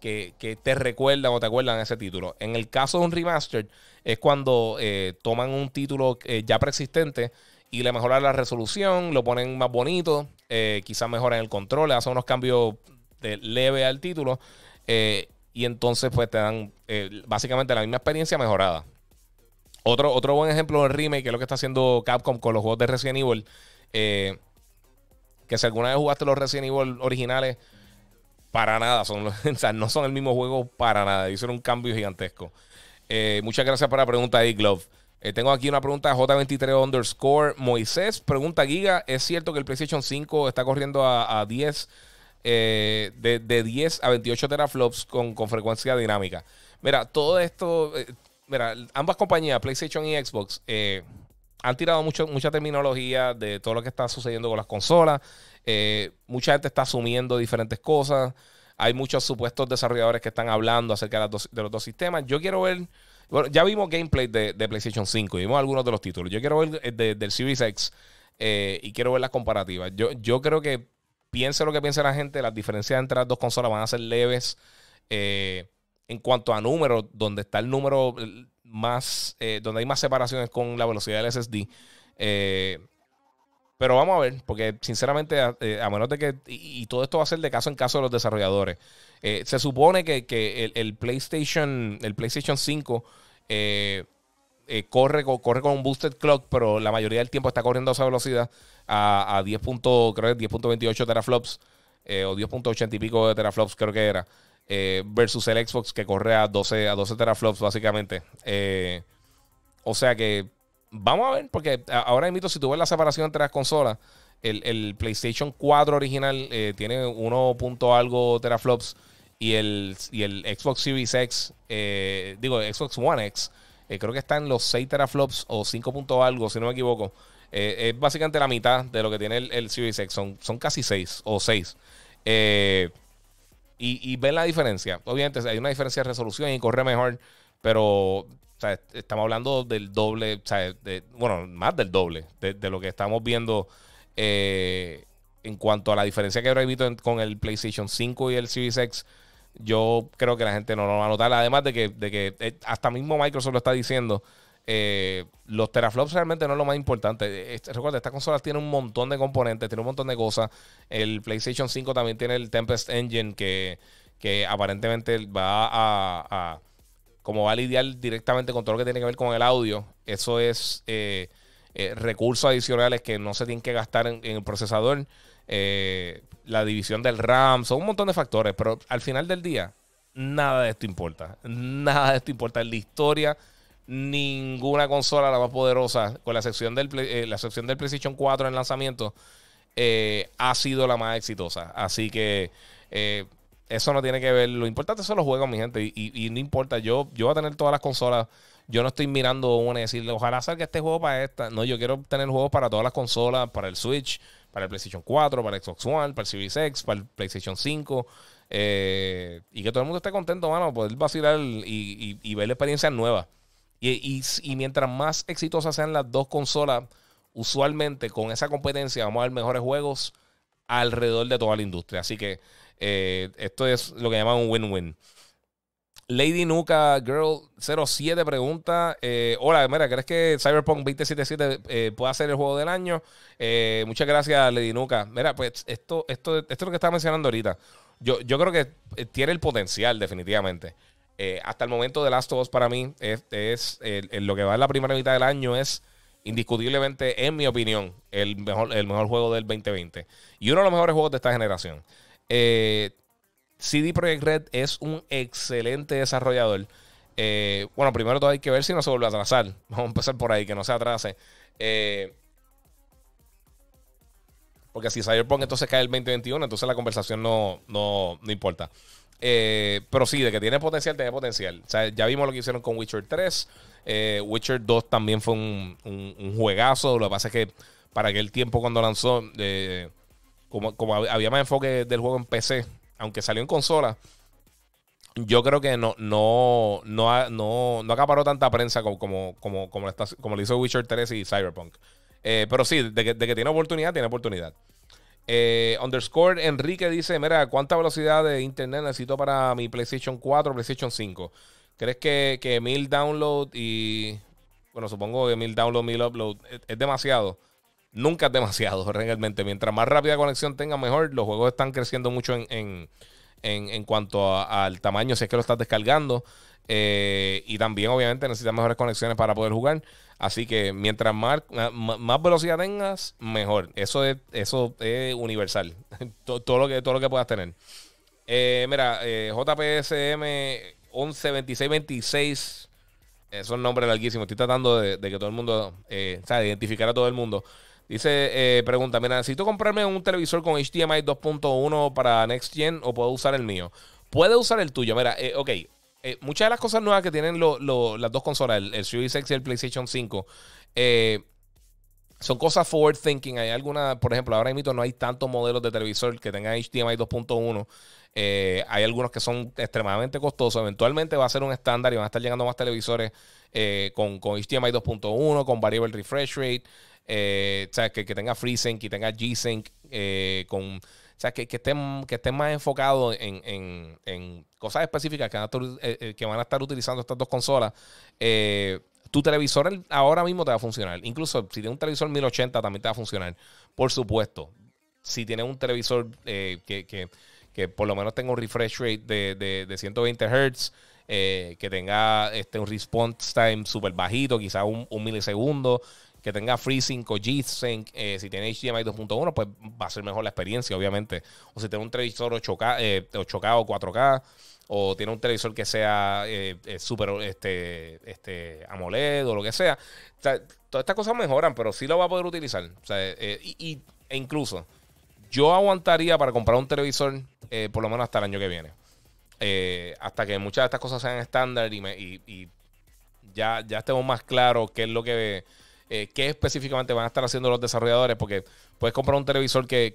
que, te recuerdan o te acuerdan ese título. En el caso de un remaster, es cuando eh, toman un título eh, ya preexistente y le mejoran la resolución, lo ponen más bonito, eh, quizás mejoran el control, hacen unos cambios de leve al título y entonces pues te dan básicamente la misma experiencia mejorada. Otro, otro buen ejemplo de remake que es lo que está haciendo Capcom con los juegos de Resident Evil. que si alguna vez jugaste los Resident Evil originales, para nada. Son, no son el mismo juego para nada. Hicieron un cambio gigantesco. Eh, muchas gracias por la pregunta, de Glove. Eh, tengo aquí una pregunta J23 underscore. Moisés pregunta, Giga, ¿es cierto que el PlayStation 5 está corriendo a, 10, eh, de, 10 a 28 teraflops con, con frecuencia dinámica? Mira, todo esto, mira, ambas compañías, PlayStation y Xbox, han tirado mucha terminología de todo lo que está sucediendo con las consolas eh, mucha gente está asumiendo diferentes cosas. Hay muchos supuestos desarrolladores que están hablando acerca de, los dos sistemas. Yo quiero ver. Bueno, ya vimos gameplay de, PlayStation 5 y vimos algunos de los títulos. Yo quiero ver el eh, del Series X eh, y quiero ver las comparativas. Yo, creo que piense lo que piense la gente, las diferencias entre las dos consolas van a ser leves. en cuanto a números, donde está el número más, donde hay más separaciones con la velocidad del SSD. Eh, pero vamos a ver, porque sinceramente, a, eh, menos de que. Y, todo esto va a ser de caso en caso de los desarrolladores. Eh, se supone que, el, PlayStation, el PlayStation 5 eh, corre, corre con un boosted clock, pero la mayoría del tiempo está corriendo a esa velocidad a, 10.28 teraflops o 10.80 y pico de teraflops, creo que era. versus el Xbox que corre 12, a 12 teraflops, básicamente. o sea que vamos a ver, porque ahora invito, si tú ves la separación entre las consolas, el, PlayStation 4 original eh, tiene 1. algo teraflops y el, el Xbox Series X, eh, digo, Xbox One X, eh, creo que está en los 6 teraflops o 5. algo, si no me equivoco. es básicamente la mitad de lo que tiene el, Series X, son, casi 6 o 6. y ven la diferencia. Obviamente hay una diferencia de resolución y corre mejor, pero estamos hablando del doble, bueno, más del doble de, lo que estamos viendo eh, en cuanto a la diferencia que habrá visto con el PlayStation 5 y el Series Yo creo que la gente no lo va a notar. Además de que, de que eh, hasta mismo Microsoft lo está diciendo. Eh, los teraflops realmente no es lo más importante. recuerda, esta consola tiene un montón de componentes, tiene un montón de cosas. El PlayStation 5 también tiene el Tempest Engine que, que aparentemente va a como va a lidiar directamente con todo lo que tiene que ver con el audio, eso es eh, eh, recursos adicionales que no se tienen que gastar en, el procesador, eh, la división del RAM, son un montón de factores, pero al final del día, nada de esto importa, nada de esto importa en la historia. Ninguna consola la más poderosa, con la excepción del, la del PlayStation 4 en lanzamiento, ha sido la más exitosa. Así que eso no tiene que ver. Lo importante son los juegos, mi gente. Y, no importa, yo, yo voy a tener todas las consolas. Yo no estoy mirando una y decirle, ojalá salga este juego para esta. No, yo quiero tener juegos para todas las consolas, para el Switch, para el PlayStation 4, para el Xbox One, para el Series para el PlayStation 5. Eh, y que todo el mundo esté contento, mano, poder vacilar y, y ver experiencias nuevas. Y, mientras más exitosas sean las dos consolas, usualmente con esa competencia vamos a ver mejores juegos alrededor de toda la industria. Así que eh, esto es lo que llaman un win-win. Lady Nuka Girl 07 pregunta: eh, Hola, mira, ¿crees que Cyberpunk 2077 eh, pueda ser el juego del año? Eh, muchas gracias, Lady Nuka. Mira, pues esto, esto, esto es lo que estaba mencionando ahorita. Yo, yo creo que tiene el potencial, definitivamente. hasta el momento, de Last of Us para mí es, es lo que va en la primera mitad del año, es indiscutiblemente, en mi opinión, el mejor, el mejor juego del 2020 y uno de los mejores juegos de esta generación. Eh, CD Projekt Red es un excelente desarrollador. Eh, bueno, primero todo hay que ver si no se vuelve a atrasar. Vamos a empezar por ahí, que no se atrase. Eh, porque si Cyberpunk entonces cae el 2021, entonces la conversación no, no, no importa. pero sí, de que tiene potencial, tiene potencial. ya vimos lo que hicieron con Witcher 3. Witcher 2 también fue un, un, juegazo. Lo que pasa es que para aquel tiempo cuando lanzó, como, como había más enfoque del juego en PC, aunque salió en consola, yo creo que no, no, acaparó tanta prensa como, como, como, como, lo hizo Witcher 3 y Cyberpunk. Eh, pero sí, de que, tiene oportunidad, tiene oportunidad. Eh, underscore Enrique dice: Mira, ¿cuánta velocidad de internet necesito para mi PlayStation 4 PlayStation 5? ¿Crees que, que 1000 download y. Bueno, supongo que mil download, mil upload es demasiado? nunca es demasiado realmente. Mientras más rápida conexión tenga, mejor. Los juegos están creciendo mucho en, en, en, cuanto al tamaño, si es que lo estás descargando. Eh, y también, obviamente, necesitas mejores conexiones para poder jugar. Así que mientras más, más, velocidad tengas, mejor. Eso es, eso es universal. todo, lo que, todo lo que puedas tener. Eh, mira, eh, JPSM 112626. un nombres larguísimos. Estoy tratando de, que todo el mundo, eh, identificar a todo el mundo. Dice, eh, pregunta, mira, necesito comprarme un televisor con HDMI 2.1 para Next Gen o puedo usar el mío. Puede usar el tuyo. Mira, eh, ok, eh, muchas de las cosas nuevas que tienen las dos consolas, el, el, Series X y el PlayStation 5, son cosas forward thinking. Hay algunas, por ejemplo, ahora mismo no hay tantos modelos de televisor que tengan HDMI 2.1. hay algunos que son extremadamente costosos. Eventualmente va a ser un estándar y van a estar llegando más televisores con, con HDMI 2.1, con variable refresh rate. Eh, que, tenga FreeSync y tenga G-Sync eh, con... Que, que, estén, más enfocados en, cosas específicas eh, que van, a estar, utilizando estas dos consolas. tu televisor ahora mismo te va a funcionar. Incluso si tienes un televisor 1080 también te va a funcionar. Por supuesto. Si tienes un televisor que, por lo menos tenga un refresh rate de, 120 Hz, que tenga este, un response time súper bajito, quizás un, milisegundo, que tenga FreeSync o eh, G-Sync, si tiene HDMI 2.1, pues va a ser mejor la experiencia, obviamente. O si tiene un televisor 8K, eh, o 4K, o tiene un televisor que sea eh, súper super este, este, AMOLED o lo que sea. todas estas cosas mejoran, pero sí lo va a poder utilizar. e incluso, yo aguantaría para comprar un televisor por lo menos hasta el año que viene. hasta que muchas de estas cosas sean estándar y, ya, ya estemos más claros qué es lo que eh, qué específicamente van a estar haciendo los desarrolladores, porque puedes comprar un televisor que,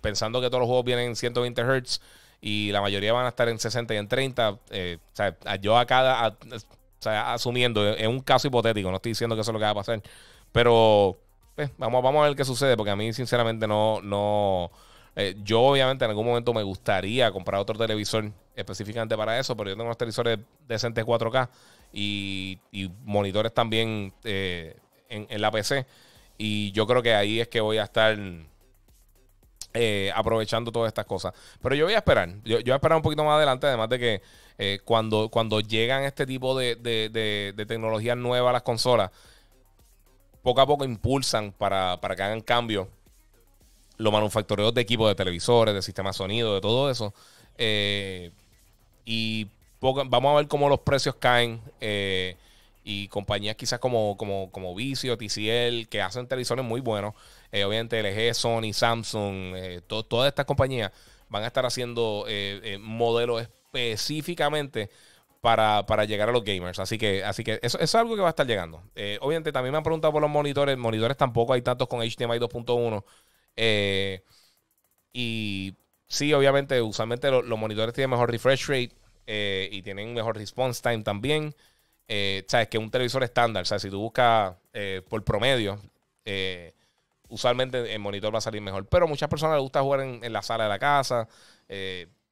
pensando que todos los juegos vienen en 120 Hz y la mayoría van a estar en 60 y en 30. Eh, o sea, yo acá o sea, asumiendo, es eh, un caso hipotético, no estoy diciendo que eso es lo que va a pasar, pero vamos, vamos a ver qué sucede, porque a mí sinceramente no... no yo obviamente en algún momento me gustaría comprar otro televisor específicamente para eso, pero yo tengo unos televisores decentes 4K y, monitores también eh, en, la PC. Y yo creo que ahí es que voy a estar eh, aprovechando todas estas cosas. Pero yo voy a esperar. Yo, voy a esperar un poquito más adelante, además de que eh, cuando, cuando llegan este tipo de, de, de, tecnologías nuevas a las consolas, poco a poco impulsan para, que hagan Cambio los manufactureros de equipos de televisores, de sistemas de sonido, de todo eso. y vamos a ver cómo los precios caen. Eh, y compañías quizás como, como, como Vicio, TCL, que hacen televisores muy buenos. Eh, obviamente LG, Sony, Samsung, eh, todas estas compañías van a estar haciendo modelos específicamente para, llegar a los gamers. Así que, así que eso, es algo que va a estar llegando. obviamente también me han preguntado por los monitores. Monitores tampoco hay tantos con HDMI 2.1. y sí, obviamente, usualmente los monitores tienen mejor refresh rate. Eh, y tienen mejor response time también. Eh, sabes que un televisor estándar, si tú buscas eh, por promedio, usualmente el monitor va a salir mejor. Pero muchas personas les gusta jugar en, la sala de la casa.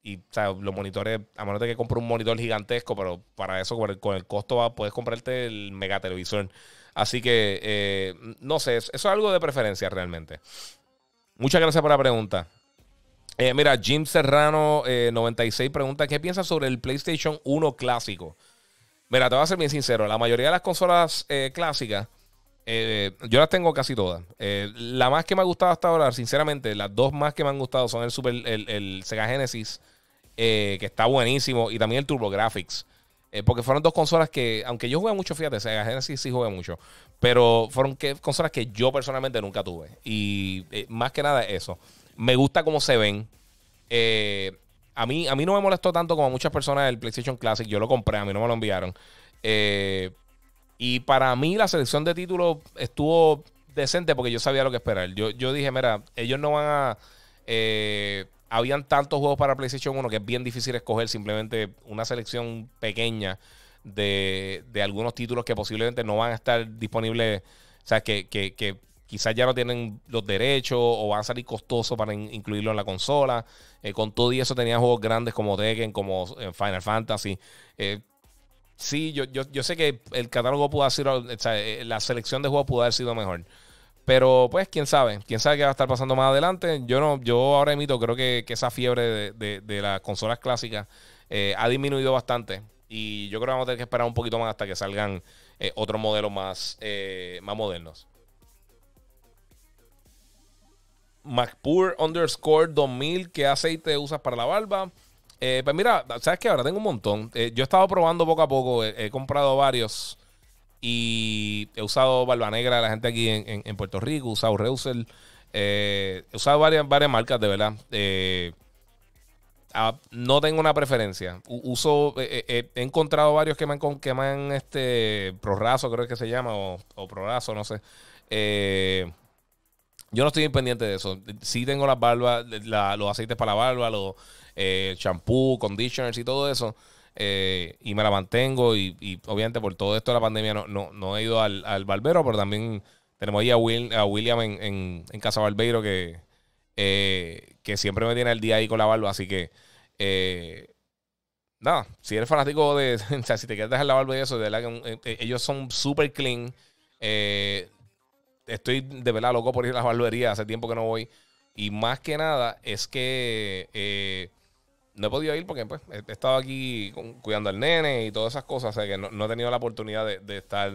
y sabes, los monitores, a menos de que compre un monitor gigantesco, pero para eso con el, costo va, puedes comprarte el mega televisor. Así que, no sé, eso es algo de preferencia realmente. Muchas gracias por la pregunta. Eh, mira, Jim Serrano, 96, eh, pregunta, ¿qué piensas sobre el PlayStation 1 clásico? Mira, te voy a ser bien sincero, la mayoría de las consolas eh, clásicas, yo las tengo casi todas. la más que me ha gustado hasta ahora, sinceramente, las dos más que me han gustado son el, Super, el, Sega Genesis, que está buenísimo, y también el Turbo Graphics. porque fueron dos consolas que, aunque yo jugué mucho, fíjate, Sega Genesis sí jugué mucho, pero fueron consolas que yo personalmente nunca tuve. Y más que nada eso. Me gusta cómo se ven. Eh, a, mí, a mí no me molestó tanto como a muchas personas del PlayStation Classic. Yo lo compré, a mí no me lo enviaron. Eh, y para mí la selección de títulos estuvo decente porque yo sabía lo que esperar. Yo, yo dije, mira, ellos no van a... Eh, habían tantos juegos para PlayStation 1 que es bien difícil escoger simplemente una selección pequeña de, algunos títulos que posiblemente no van a estar disponibles. O sea, que, que quizás ya no tienen los derechos o van a salir costosos para incluirlo en la consola. Eh, con todo y eso tenía juegos grandes como Tekken, como eh, Final Fantasy. Eh, sí, yo, yo, sé que el catálogo pudo haber sido, o sea, la selección de juegos pudo haber sido mejor. Pero pues, quién sabe, quién sabe qué va a estar pasando más adelante. Yo no, yo ahora emito, creo que, esa fiebre de, las consolas clásicas ha disminuido bastante. Y yo creo que vamos a tener que esperar un poquito más hasta que salgan otros modelos más, más modernos. MacPur underscore 2000, ¿qué aceite usas para la barba? Eh, pues mira, sabes qué? ahora tengo un montón. Eh, yo he estado probando poco a poco, eh, he, comprado varios y he usado barba negra la gente aquí en, Puerto Rico, he usado Reusel, he usado varias, varias marcas de verdad. Ah, no tengo una preferencia. uso, he encontrado varios que me han, que me este, Prorazo creo que se llama, o, o no sé. Eh, yo no estoy bien pendiente de eso. Sí tengo las barbas, los aceites para la barba, los eh, shampoo, conditioners y todo eso. Eh, y me la mantengo. Y, obviamente por todo esto de la pandemia no, he ido al, al, barbero, pero también tenemos ahí a, Will, a William en, Casa Barbeiro que, eh, que siempre me tiene el día ahí con la barba. Así que, eh, nada, si eres fanático de, o sea, si te quieres dejar la barba y eso, de verdad que eh, ellos son súper clean. Eh, estoy de verdad loco por ir a las barberías. Hace tiempo que no voy. Y más que nada es que eh, no he podido ir porque pues, he estado aquí cuidando al nene y todas esas cosas. que no, he tenido la oportunidad de, estar.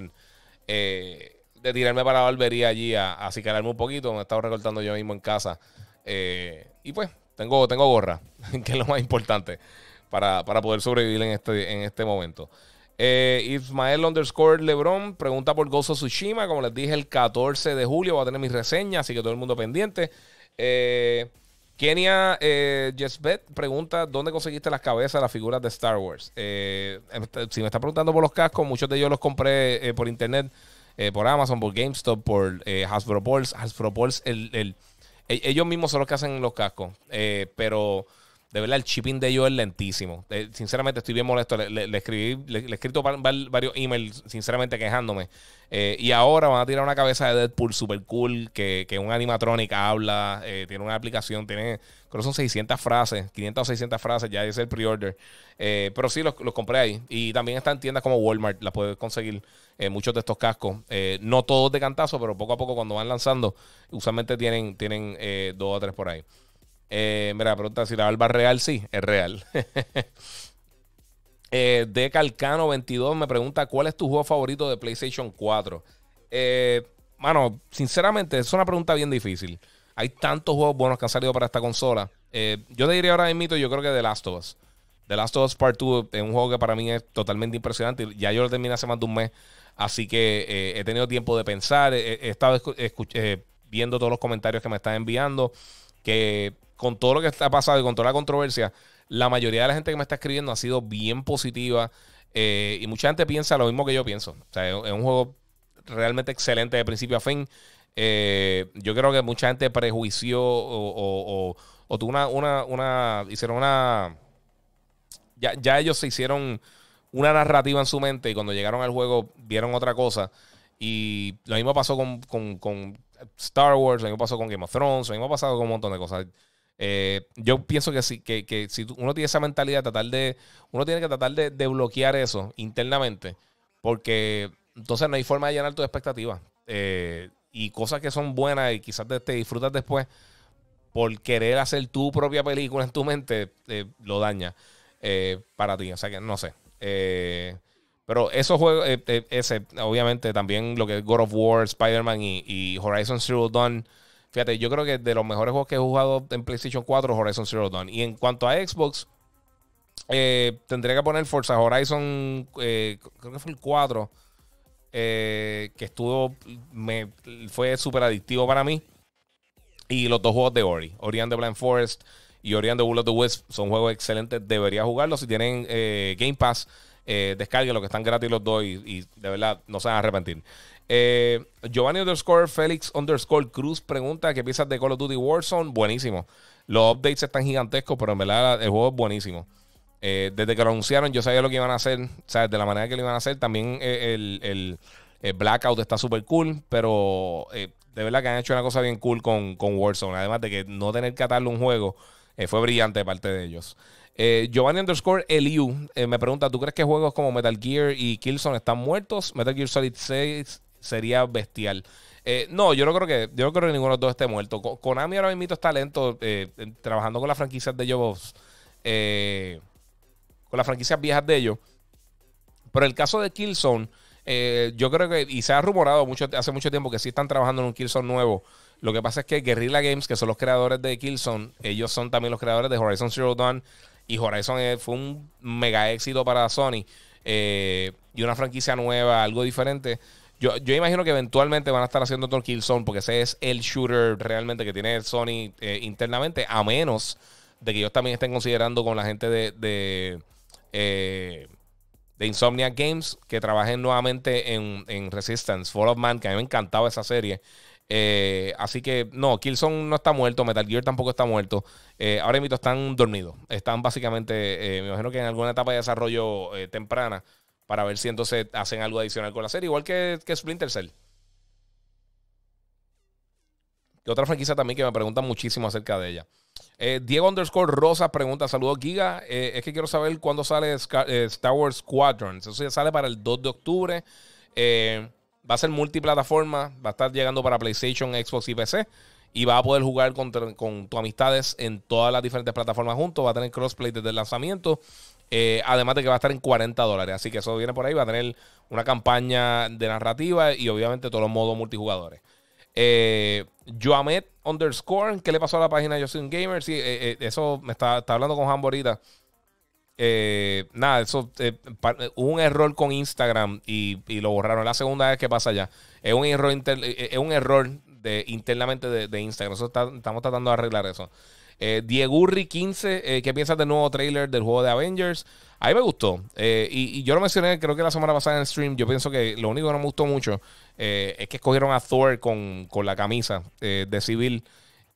Eh, de tirarme para la barbería allí a, acicalarme un poquito. Me he estado recortando yo mismo en casa. Eh, y pues, tengo, tengo gorra, que es lo más importante para, para poder sobrevivir en este, en este momento. Eh, Ismael underscore Lebron pregunta por Gozo Tsushima. Como les dije, el 14 de julio va a tener mi reseña, así que todo el mundo pendiente. Eh, Kenia eh, pregunta: ¿Dónde conseguiste las cabezas, las figuras de Star Wars? Eh, em, si me está preguntando por los cascos, muchos de ellos los compré eh, por internet, eh, por Amazon, por GameStop, por Hasbro Pulse. Hasbro Pulse, el, e, ellos mismos son los que hacen los cascos, pero. De verdad, el shipping de ellos es lentísimo. Eh, sinceramente, estoy bien molesto. Le, escribí, le, he escrito varios emails, sinceramente, quejándome. Eh, y ahora van a tirar una cabeza de Deadpool super cool, que, que un animatronic habla, eh, tiene una aplicación, tiene, creo que son 600 frases, 500 o 600 frases, ya es el pre-order. pero sí, los, compré ahí. Y también en tiendas como Walmart, la puedes conseguir muchos de estos cascos. no todos de cantazo, pero poco a poco cuando van lanzando, usualmente tienen, tienen dos o tres por ahí. Eh, mira, pregunta si la barba es real. Sí, es real. eh, de Calcano 22 me pregunta cuál es tu juego favorito de PlayStation 4. Eh, mano, sinceramente, es una pregunta bien difícil. Hay tantos juegos buenos que han salido para esta consola. Eh, yo te diría ahora mismo, yo creo que The Last of Us. The Last of Us Part 2 es un juego que para mí es totalmente impresionante. Ya yo lo terminé hace más de un mes. Así que eh, he tenido tiempo de pensar. He, estado eh, viendo todos los comentarios que me están enviando. Que con todo lo que está pasado y con toda la controversia, la mayoría de la gente que me está escribiendo ha sido bien positiva eh, y mucha gente piensa lo mismo que yo pienso. O sea, es un juego realmente excelente de principio a fin. Eh, yo creo que mucha gente prejuició o, tuvo una, una, hicieron una, ya, ellos se hicieron una narrativa en su mente y cuando llegaron al juego vieron otra cosa. Y lo mismo pasó con, con Star Wars, lo mismo pasó con Game of Thrones, lo mismo ha pasado con un montón de cosas. Eh, yo pienso que si, que, si uno tiene esa mentalidad, tratar de, uno tiene que tratar de, bloquear eso internamente, porque entonces no hay forma de llenar tus expectativas. Eh, y cosas que son buenas y quizás te, disfrutas después, por querer hacer tu propia película en tu mente, eh, lo daña para ti. O sea que no sé. pero esos juegos, ese, obviamente, también lo que es God of War, Spider-Man y, y Horizon Zero Dawn Fíjate, yo creo que de los mejores juegos que he jugado en PlayStation 4 Horizon Zero Dawn. Y en cuanto a Xbox, eh, tendría que poner Forza Horizon, eh, creo que fue el 4, eh, que estuvo, me, fue súper adictivo para mí. Y los dos juegos de Ori, Ori and the Blind Forest y Ori and the Will of the West, son juegos excelentes, debería jugarlos. Si tienen eh, Game Pass, descarguen los que están gratis los dos y de verdad no se van a arrepentir. Eh, Giovanni underscore Félix underscore Cruz pregunta: ¿Qué piensas de Call of Duty Warzone? Buenísimo. Los updates están gigantescos, pero en verdad el juego es buenísimo. Eh, desde que lo anunciaron, yo sabía lo que iban a hacer, ¿sabes? De la manera que lo iban a hacer. También eh, el, el, Blackout está súper cool, pero de verdad que han hecho una cosa bien cool con, con Warzone. Además de que no tener que atarle un juego fue brillante de parte de ellos. Giovanni underscore Eliu me pregunta: ¿Tú crees que juegos como Metal Gear y Killzone están muertos? Metal Gear Solid 6 sería bestial. Eh, no, yo no creo que yo creo que ninguno de los dos esté muerto. Konami ahora mismo está lento eh, trabajando con las franquicias de ellos, eh, con las franquicias viejas de ellos. Pero el caso de Killzone, eh, yo creo que, y se ha rumorado mucho, hace mucho tiempo que sí están trabajando en un Killzone nuevo. Lo que pasa es que Guerrilla Games, que son los creadores de Killzone, ellos son también los creadores de Horizon Zero Dawn. Y Horizon fue un mega éxito para Sony. y una franquicia nueva, algo diferente. Yo, imagino que eventualmente van a estar haciendo otro Killzone porque ese es el shooter realmente que tiene Sony eh, internamente, a menos de que ellos también estén considerando con la gente de, de, eh, Games que trabajen nuevamente en, Resistance, Fall of Man, que a mí me encantaba esa serie. Eh, así que no, Killzone no está muerto, Metal Gear tampoco está muerto. ahora mismo están dormidos. Están básicamente, me imagino que en alguna etapa de desarrollo temprana para ver si entonces hacen algo adicional con la serie, igual que, Splinter Cell. Y otra franquicia también que me preguntan muchísimo acerca de ella. Eh, Diego underscore Rosa pregunta, saludos Giga, eh, es que quiero saber cuándo sale eh, Star Wars Squadron. Eso ya sale para el 2 de octubre. va a ser multiplataforma, va a estar llegando para PlayStation, Xbox y PC. Y va a poder jugar con, con tus amistades en todas las diferentes plataformas juntos. Va a tener crossplay desde el lanzamiento. Eh, además de que va a estar en 40 dólares. Así que eso viene por ahí. Va a tener una campaña de narrativa y obviamente todos los modos multijugadores. Eh, Joamet underscore, ¿qué le pasó a la página Yo soy un gamer? Eh, eh, eso me está, hablando con Jamborita. nada, eso un error con Instagram y, lo borraron. La segunda vez que pasa ya. Es un error, es un error de, internamente de, Instagram. Eso estamos tratando de arreglar eso. Eh, Diego 15, eh, ¿qué piensas del nuevo trailer del juego de Avengers? A mí me gustó. Eh, y, yo lo mencioné, creo que la semana pasada en el stream. Yo pienso que lo único que no me gustó mucho eh, es que escogieron a Thor con, la camisa de civil.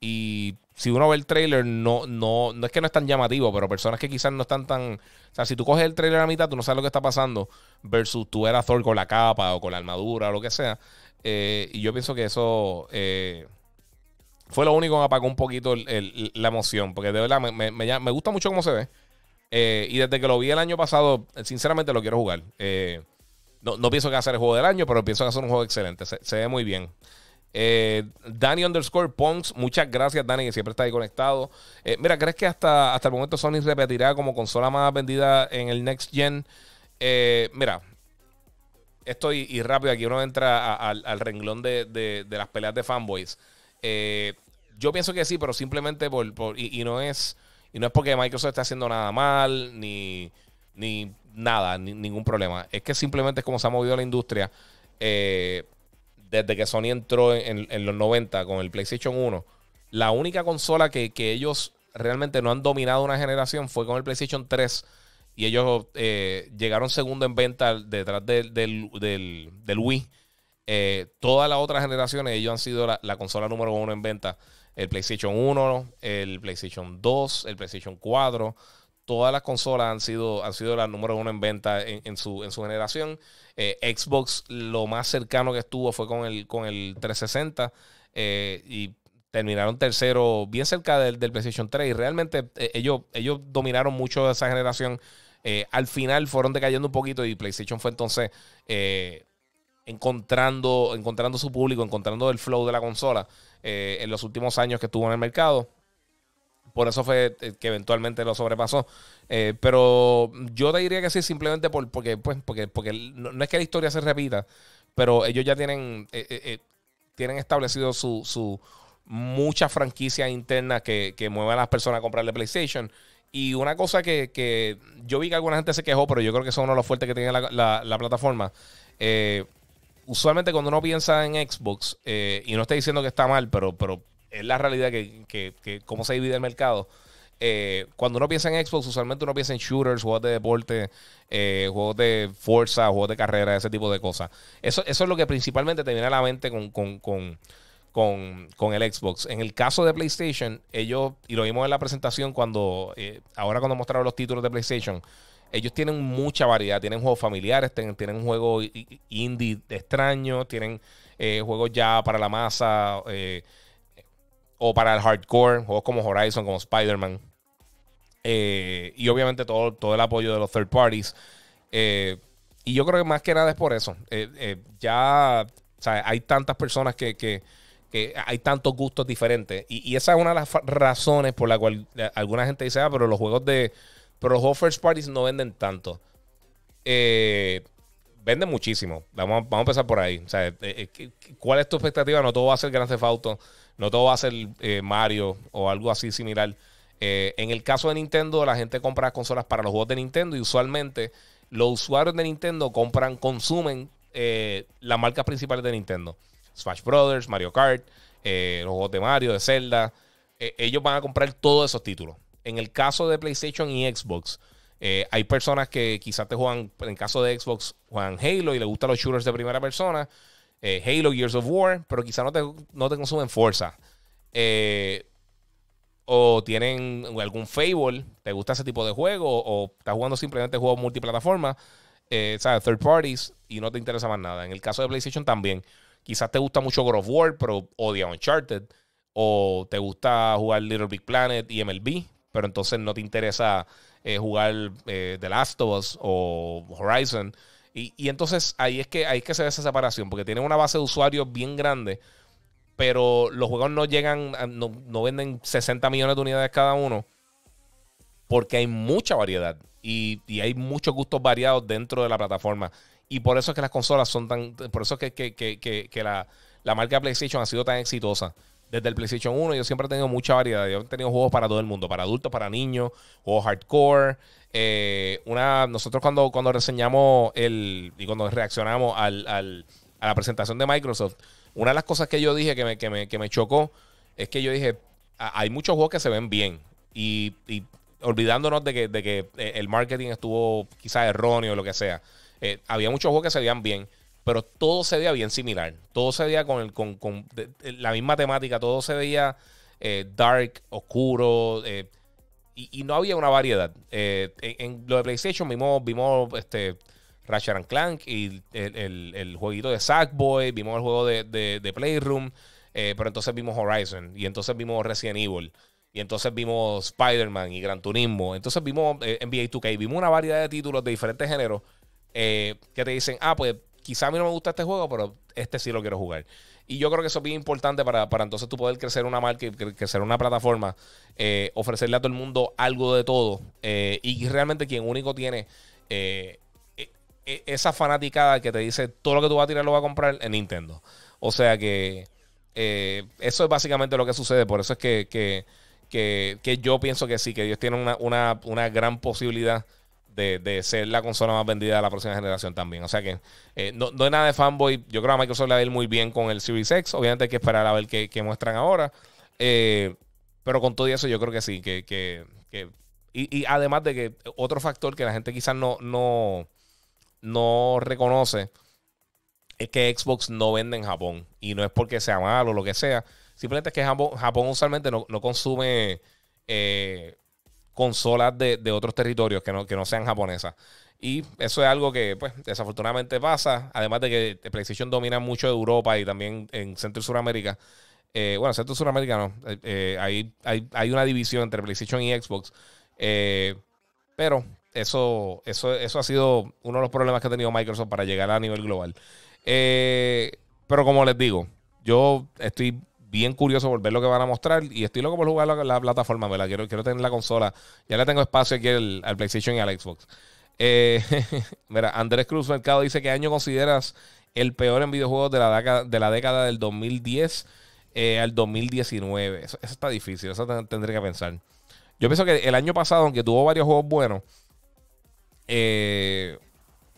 Y si uno ve el trailer, no, no, es que no es tan llamativo, pero personas que quizás no están tan. O sea, si tú coges el trailer a la mitad, tú no sabes lo que está pasando. Versus tú eras Thor con la capa o con la armadura o lo que sea. y yo pienso que eso fue lo único que me apagó un poquito la emoción, porque de verdad me, gusta mucho cómo se ve. Eh, y desde que lo vi el año pasado, sinceramente lo quiero jugar. Eh, no, pienso que va a ser el juego del año, pero pienso que va a ser un juego excelente. Se, ve muy bien. Eh, Dani underscore Punks. muchas gracias Dani que siempre está ahí conectado. mira, ¿crees que hasta, hasta el momento Sony repetirá como consola más vendida en el Next Gen? mira, esto y, rápido, aquí uno entra al renglón de las peleas de fanboys. Eh, yo pienso que sí, pero simplemente por, y, no es y no es porque Microsoft está haciendo nada mal ni nada, ningún problema. Es que simplemente es como se ha movido la industria eh, desde que Sony entró en, los 90 con el PlayStation 1. La única consola que, ellos realmente no han dominado una generación fue con el PlayStation 3. Y ellos eh, llegaron segundo en venta detrás del, del, del Wii eh, todas las otras generaciones, ellos han sido la, consola número uno en venta. El PlayStation 1, el PlayStation 2, el PlayStation 4. Todas las consolas han sido, han sido la número uno en venta en, su, en su, generación. Eh, Xbox lo más cercano que estuvo fue con el, con el 360 eh, y terminaron tercero bien cerca del, PlayStation 3 y realmente ellos, ellos dominaron mucho esa generación. al final fueron decayendo un poquito y PlayStation fue entonces encontrando, encontrando su público, encontrando el flow de la consola eh, en los últimos años que estuvo en el mercado. Por eso fue eh, que eventualmente lo sobrepasó. Eh, pero yo te diría que sí, simplemente por, porque, pues, porque, porque no, es que la historia se repita, pero ellos ya tienen, tienen establecido su, su muchas franquicias internas que, que mueven a las personas a comprarle PlayStation. Y una cosa que, que, yo vi que alguna gente se quejó, pero yo creo que es uno de los fuertes que tiene la, la, plataforma. Eh, usualmente cuando uno piensa en Xbox, eh, y no estoy diciendo que está mal, pero, pero es la realidad que, que, cómo se divide el mercado. Eh, cuando uno piensa en Xbox, usualmente uno piensa en shooters, juegos de deporte, eh, juegos de fuerza, juegos de carrera, ese tipo de cosas. Eso, eso es lo que principalmente te viene a la mente con, con el Xbox. En el caso de PlayStation, ellos, y lo vimos en la presentación cuando, ahora cuando mostraron los títulos de PlayStation, ellos tienen mucha variedad. Tienen juegos familiares, tienen, tienen juegos eh, indie extraños, tienen juegos ya para la masa eh, o para el hardcore, juegos como Horizon, como Spider-Man. Eh, y obviamente todo, todo el apoyo de los third parties. y yo creo que más que nada es por eso. ya o hay tantas personas que, hay tantos gustos diferentes. Y, y esa es una de las razones por la cual alguna gente dice, ah, pero los juegos de, pero los First parties no venden tanto. Eh, venden muchísimo. Vamos, vamos a empezar por ahí. Eh, eh, ¿Cuál es tu expectativa? No todo va a ser Grand Theft Auto, no todo va a ser Mario o algo así similar. en el caso de Nintendo, la gente compra consolas para los juegos de Nintendo y usualmente los usuarios de Nintendo compran, consumen las marcas principales de Nintendo. Smash Brothers, Mario Kart, los juegos de Mario, de Zelda. ellos van a comprar todos esos títulos. En el caso de PlayStation y Xbox, eh, hay personas que quizás te juegan, en el caso de Xbox, juegan Halo y les gustan los shooters de primera persona, eh, Halo, Years of War, pero quizás no te, no te consumen fuerza. Eh, o tienen algún Fable, te gusta ese tipo de juego, o, estás jugando simplemente juegos multiplataforma, ¿sabes? Third parties, y no te interesa más nada. En el caso de PlayStation también, quizás te gusta mucho God of War, pero odia Uncharted o te gusta jugar Little Big Planet y MLB, pero entonces no te interesa eh, jugar eh, The Last of Us o Horizon. Y, entonces ahí es, que, ahí que se ve esa separación, porque tienen una base de usuarios bien grande, pero los juegos no llegan, no, venden 60 millones de unidades cada uno, porque hay mucha variedad y, hay muchos gustos variados dentro de la plataforma. Y por eso es que las consolas son tan, por eso es que, la, la marca PlayStation ha sido tan exitosa. Desde el PlayStation 1 yo siempre he tenido mucha variedad. Yo he tenido juegos para todo el mundo, para adultos, para niños, juegos hardcore. Eh, una, nosotros cuando, cuando reseñamos el, y cuando reaccionamos a la presentación de Microsoft, una de las cosas que yo dije que me, que me, chocó es que yo dije, hay muchos juegos que se ven bien. Y, olvidándonos de que, eh, el marketing estuvo quizás erróneo o lo que sea. Eh, había muchos juegos que se veían bien pero todo se veía bien similar. Todo se veía con, el, con, con la misma temática, todo se veía eh, dark, oscuro, eh, y, no había una variedad. Eh, en, lo de PlayStation vimos, vimos este, Ratchet and Clank y el, jueguito de Sackboy, vimos el juego de, de Playroom, pero entonces vimos Horizon, y entonces vimos Resident Evil. Y entonces vimos Spider-Man y Gran Turismo. Entonces vimos NBA 2K. Vimos una variedad de títulos de diferentes géneros que te dicen, ah, pues quizá a mí no me gusta este juego, pero este sí lo quiero jugar. Y yo creo que eso es bien importante para, entonces tú poder crecer una marca y crecer una plataforma, eh, ofrecerle a todo el mundo algo de todo. Eh, y realmente quien único tiene eh, e-, e-, esa fanaticada que te dice todo lo que tú vas a tirar lo vas a comprar en Nintendo. O sea que eso es básicamente lo que sucede. Por eso es que, yo pienso que sí, que Dios tiene una, una gran posibilidad de, ser la consola más vendida de la próxima generación también. O sea que eh, no, no, es nada de fanboy. Yo creo que a Microsoft le va a ir muy bien con el Series X. Obviamente hay que esperar a ver qué, muestran ahora. Eh, pero con todo eso yo creo que sí, que, y, además de que otro factor que la gente quizás no, no, no reconoce es que Xbox no vende en Japón. Y no es porque sea malo o lo que sea. Simplemente es que Japón, usualmente no, consume eh, consolas de, otros territorios que no, que no sean japonesas. Y eso es algo que, pues, desafortunadamente pasa. Además de que eh, PlayStation domina mucho Europa y también en Centro y Suramérica. Eh, bueno, Centro y Suramérica no. Eh, hay, una división entre PlayStation y Xbox. pero eso, eso, eso ha sido uno de los problemas que ha tenido Microsoft para llegar a nivel global. pero como les digo, yo estoy bien curioso por ver lo que van a mostrar. Y estoy loco por jugar la, plataforma, ¿verdad? Quiero, quiero tener la consola. Ya le tengo espacio aquí al, PlayStation y al Xbox. Eh, mira, Andrés Cruz Mercado dice: que año consideras el peor en videojuegos de la, de la década del 2010 eh, al 2019? Eso, está difícil, eso tendré que pensar. Yo pienso que el año pasado, aunque tuvo varios juegos buenos, eh,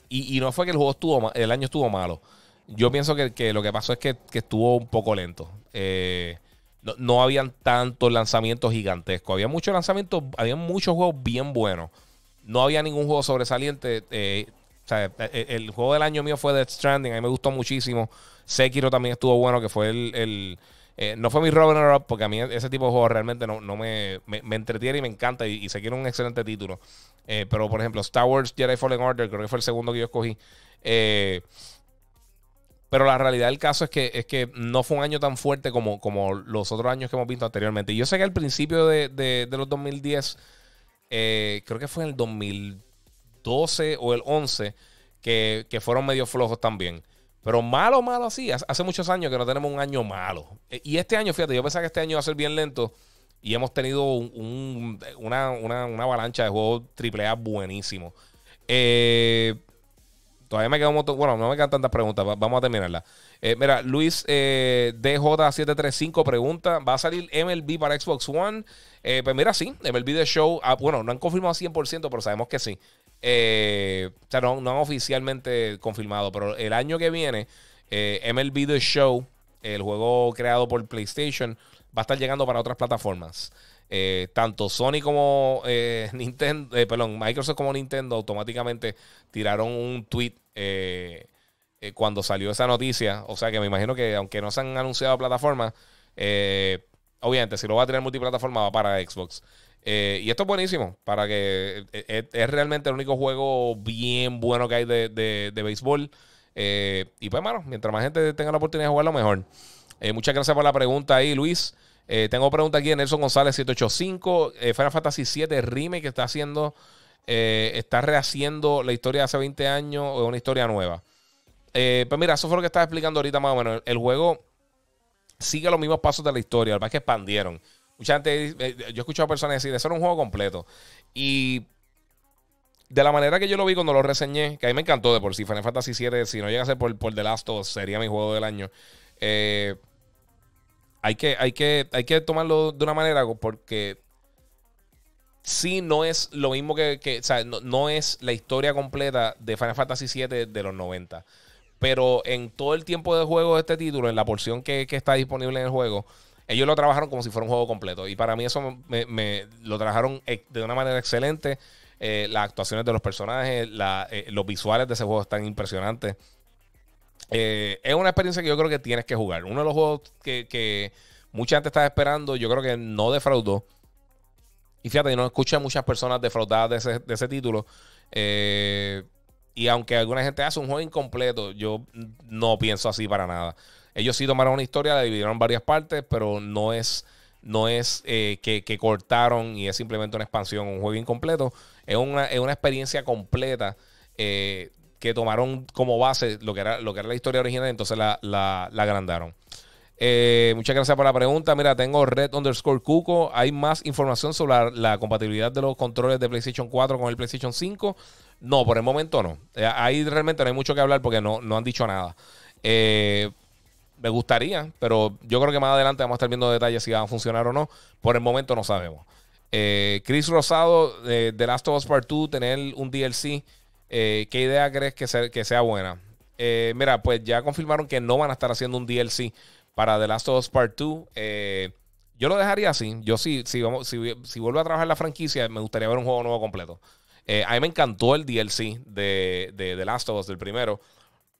y, no fue que el juego estuvo el año estuvo malo. Yo pienso que, lo que pasó es que, que estuvo un poco lento. Eh, no, no, habían tantos lanzamientos gigantescos. Había muchos lanzamientos, había muchos juegos bien buenos. No había ningún juego sobresaliente. Eh, eh, el, juego del año mío fue Death Stranding. A mí me gustó muchísimo. Sekiro también estuvo bueno, que fue el. no fue mi Robin up, porque a mí ese tipo de juegos realmente no, me, entretiene y me encanta. Y, Sekiro un excelente título. pero, por ejemplo, Star Wars Jedi Fallen Order, creo que fue el segundo que yo escogí. Eh. Pero la realidad del caso es que, es que no fue un año tan fuerte como, los otros años que hemos visto anteriormente. Yo sé que al principio de, los 2010, eh, creo que fue en el 2012 o el 11, que, fueron medio flojos también. Pero malo, malo así. Hace muchos años que no tenemos un año malo. E, y este año, fíjate, yo pensaba que este año iba a ser bien lento. Y hemos tenido una, avalancha de juegos AAA buenísimo. Eh, Todavía me Bueno, no me quedan tantas preguntas. vamos a terminarla. Eh, mira, Luis eh, DJ735 pregunta: ¿Va a salir MLB para Xbox One? Eh, pues mira, sí. MLB The Show. Ah, bueno, no han confirmado 100%, pero sabemos que sí. Eh, o sea, no, no, han oficialmente confirmado. Pero el año que viene, MLB The Show, el juego creado por PlayStation, va a estar llegando para otras plataformas. Eh, tanto Sony como eh, Nintendo, eh, perdón, Microsoft como Nintendo automáticamente tiraron un tweet cuando salió esa noticia. O sea que me imagino que aunque no se han anunciado plataformas, obviamente si lo va a tener multiplataforma va para Xbox. y esto es buenísimo, para que es, realmente el único juego bien bueno que hay de, de, béisbol. y pues, hermano, mientras más gente tenga la oportunidad de jugarlo, mejor. muchas gracias por la pregunta ahí, Luis. Eh, tengo pregunta aquí de Nelson González 785. Eh, Final Fantasy 7 Rime, que está haciendo, eh, está rehaciendo la historia de hace 20 años o una historia nueva. pues mira, eso fue lo que estaba explicando ahorita más o menos. El, juego sigue los mismos pasos de la historia, al que que expandieron. Mucha gente, yo he escuchado a personas decir, eso era un juego completo. Y de la manera que yo lo vi cuando lo reseñé, que a mí me encantó de por sí, Final Fantasy 7, si no llega a ser por, por The Last of Us, sería mi juego del año. Eh, hay que, hay que, hay que tomarlo de una manera porque sí no es lo mismo que, o sea, no, es la historia completa de Final Fantasy VII de los 90. Pero en todo el tiempo de juego de este título, en la porción que, está disponible en el juego, ellos lo trabajaron como si fuera un juego completo. Y para mí eso me, lo trabajaron de una manera excelente. Eh, las actuaciones de los personajes, eh, los visuales de ese juego están impresionantes. Eh, es una experiencia que yo creo que tienes que jugar. Uno de los juegos que, mucha gente estaba esperando, yo creo que no defraudó. Y fíjate, yo no escuché a muchas personas defraudadas de ese, título. Eh, y aunque alguna gente hace un juego incompleto, yo no pienso así para nada. Ellos sí tomaron una historia, la dividieron en varias partes, pero no es, no es eh, que, cortaron y es simplemente una expansión, un juego incompleto. Es una, es una experiencia completa. Eh, que tomaron como base lo que era, lo que era la historia original entonces la, agrandaron. Eh, muchas gracias por la pregunta. Mira, tengo red underscore cuco. Hay más información sobre la, compatibilidad de los controles de PlayStation 4 con el PlayStation 5. No, por el momento no. Eh, ahí realmente no hay mucho que hablar porque no, no han dicho nada. Eh, me gustaría, pero yo creo que más adelante vamos a estar viendo detalles si van a funcionar o no. Por el momento no sabemos. Chris Rosado de The Last of Us Part 2, tener un DLC eh, ¿Qué idea crees que, sea, que sea buena? Eh, mira, pues ya confirmaron que no van a estar haciendo un DLC para The Last of Us Part 2. Eh, yo lo dejaría así. Yo sí, si, vamos, si, si vuelvo a trabajar la franquicia, me gustaría ver un juego nuevo completo. a mí me encantó el DLC de, The Last of Us, del primero.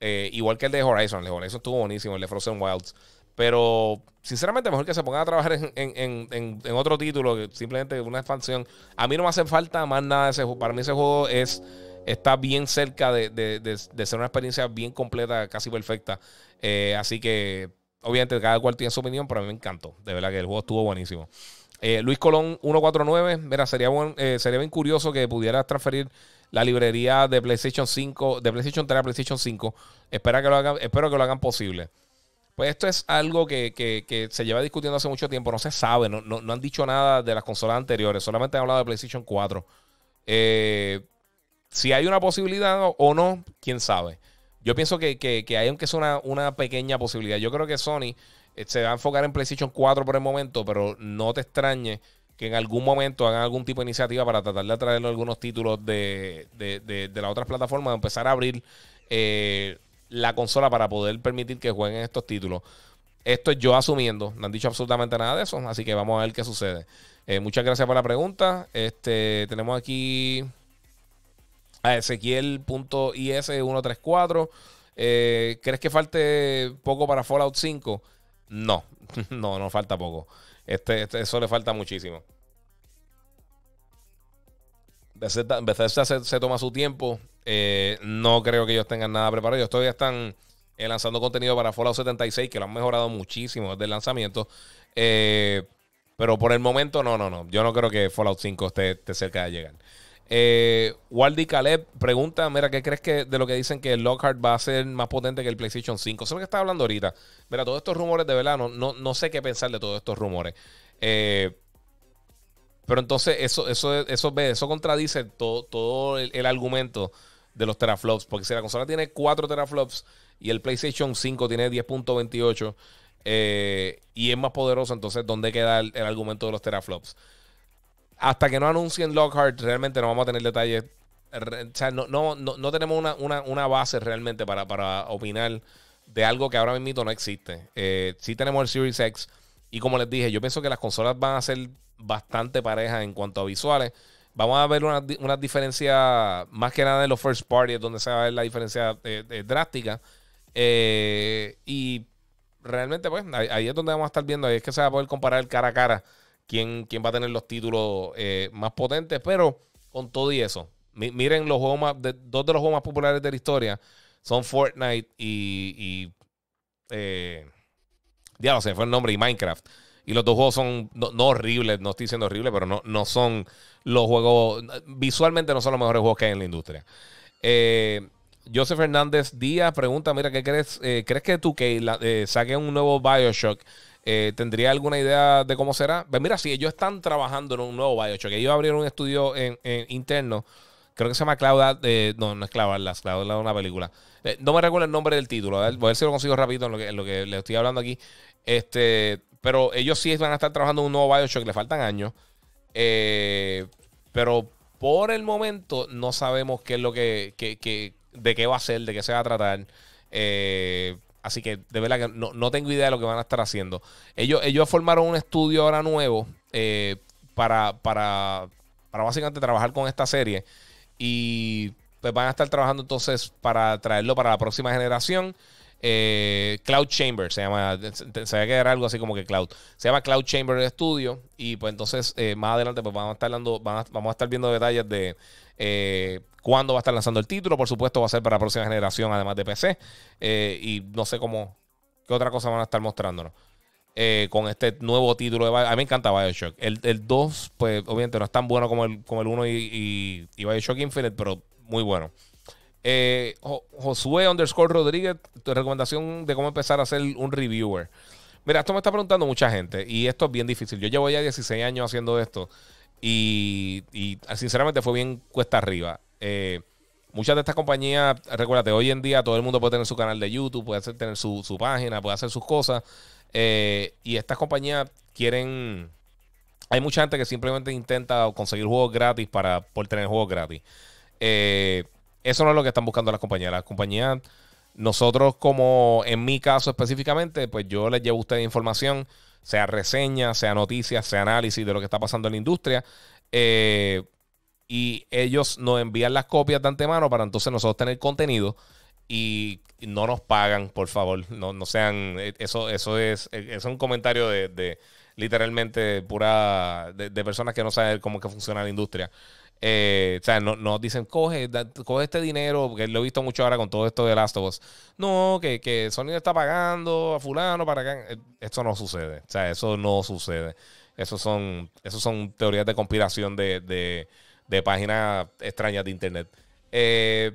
igual que el de Horizon. El de Horizon estuvo buenísimo, el de Frozen Wilds. Pero, sinceramente, mejor que se pongan a trabajar en, otro título, simplemente una expansión. A mí no me hace falta más nada de ese juego. Para mí ese juego es está bien cerca de, ser una experiencia bien completa, casi perfecta. Eh, así que, obviamente, cada cual tiene su opinión, pero a mí me encantó. De verdad que el juego estuvo buenísimo. Eh, Luis Colón 149, mira, sería, eh, sería bien curioso que pudieras transferir la librería de PlayStation 5, de PlayStation 3 a PlayStation 5. Espera que lo hagan, espero que lo hagan posible. Pues esto es algo que, se lleva discutiendo hace mucho tiempo, no se sabe, no, no han dicho nada de las consolas anteriores, solamente han hablado de PlayStation 4. Eh, si hay una posibilidad o no, quién sabe. Yo pienso que, hay aunque es una, pequeña posibilidad. Yo creo que Sony eh, se va a enfocar en PlayStation 4 por el momento, pero no te extrañe que en algún momento hagan algún tipo de iniciativa para tratar de atraer algunos títulos de, de, de, de las otras plataformas, empezar a abrir eh, la consola para poder permitir que jueguen estos títulos. Esto es yo asumiendo, no han dicho absolutamente nada de eso, así que vamos a ver qué sucede. Eh, muchas gracias por la pregunta. Este, tenemos aquí a Ezequiel.is134. Eh, ¿Crees que falte poco para Fallout 5? No, no, no falta poco. Este, este, eso le falta muchísimo. Bethesda, se, toma su tiempo. Eh, no creo que ellos tengan nada preparado. Ellos todavía están eh, lanzando contenido para Fallout 76, que lo han mejorado muchísimo desde el lanzamiento. pero por el momento, no, no, no. Yo no creo que Fallout 5 esté cerca de llegar. Eh, Waldi Caleb pregunta: Mira, ¿qué crees que de lo que dicen que el Lockhart va a ser más potente que el PlayStation 5? Eso lo que estaba hablando ahorita. Mira, todos estos rumores de verdad, no, no, sé qué pensar de todos estos rumores. Eh, pero entonces eso, eso, eso, eso contradice todo, el, argumento de los teraflops. Porque si la consola tiene 4 teraflops y el PlayStation 5 tiene 10.28 eh, y es más poderoso, entonces ¿dónde queda el argumento de los teraflops? hasta que no anuncien Lockhart, realmente no vamos a tener detalles. O sea, no, no, no, tenemos una, base realmente para, opinar de algo que ahora mismo no existe. Eh, sí tenemos el Series X. Y como les dije, yo pienso que las consolas van a ser bastante parejas en cuanto a visuales. Vamos a ver una, diferencia más que nada de los first parties, donde se va a ver la diferencia eh, eh, drástica. Eh, y realmente, pues, ahí, ahí, es donde vamos a estar viendo. Ahí es que se va a poder comparar cara a cara quién, quién va a tener los títulos eh, más potentes, pero con todo y eso, miren los juegos dos de los juegos más populares de la historia son Fortnite y, y eh, ya sé, fue el nombre, y Minecraft. Y los dos juegos son no, horribles, no estoy diciendo horribles, pero no, no son los juegos, visualmente no son los mejores juegos que hay en la industria. Eh, Joseph Fernández Díaz pregunta, mira, ¿qué crees? Eh, ¿Crees que tú que eh, saque un nuevo Bioshock eh, ¿Tendría alguna idea de cómo será? Pues mira, si ellos están trabajando en un nuevo Bioshock, ellos abrieron un estudio interno creo que se llama Claudia, eh, no, no es Claudia, es Claudia de una película. Eh, no me recuerdo el nombre del título, a ver, voy a ver si lo consigo rápido en lo que, en le estoy hablando aquí. Este, pero ellos sí van a estar trabajando en un nuevo Bioshock, le faltan años. pero por el momento no sabemos qué es lo que, de qué va a ser, de qué se va a tratar. Así que de verdad que no, tengo idea de lo que van a estar haciendo. Ellos, ellos formaron un estudio ahora nuevo eh, para, para, para básicamente trabajar con esta serie. Y pues van a estar trabajando entonces para traerlo para la próxima generación. Eh, cloud Chamber se llama, se va a quedar algo así como que Cloud. Se llama Cloud Chamber Studio. Y pues entonces eh, más adelante pues vamos a estar vamos a estar viendo detalles de cuándo va a estar lanzando el título. Por supuesto, va a ser para la próxima generación, además de PC. Eh, y no sé cómo, qué otra cosa van a estar mostrándonos. Eh, con este nuevo título de A mí me encanta Bioshock. El, el 2, pues obviamente no es tan bueno como el, como el 1 y, y, Bioshock Infinite, pero muy bueno. Eh, Josué underscore Rodríguez, tu recomendación de cómo empezar a ser un reviewer. Mira, esto me está preguntando mucha gente y esto es bien difícil. Yo llevo ya 16 años haciendo esto y, y sinceramente fue bien cuesta arriba. Eh, muchas de estas compañías, recuérdate, hoy en día todo el mundo puede tener su canal de YouTube, puede hacer, tener su, página, puede hacer sus cosas. Eh, y estas compañías quieren. Hay mucha gente que simplemente intenta conseguir juegos gratis para, por tener juegos gratis. Eh, eso no es lo que están buscando las compañías. Las compañías, nosotros, como en mi caso específicamente, pues yo les llevo a ustedes información, sea reseña, sea noticias, sea análisis de lo que está pasando en la industria. Eh, y ellos nos envían las copias de antemano para entonces nosotros tener contenido y no nos pagan, por favor. No, no sean. Eh, eso, eso es, eh, es un comentario de, literalmente pura. De, personas que no saben cómo es que funciona la industria. Eh, o sea, nos no dicen, coge, coge este dinero, que lo he visto mucho ahora con todo esto de Last of Us. No, que, que Sony está pagando a fulano para que... Eh, esto no sucede. O sea, eso no sucede. Eso son, eso son teorías de conspiración de de páginas extrañas de internet. Eh,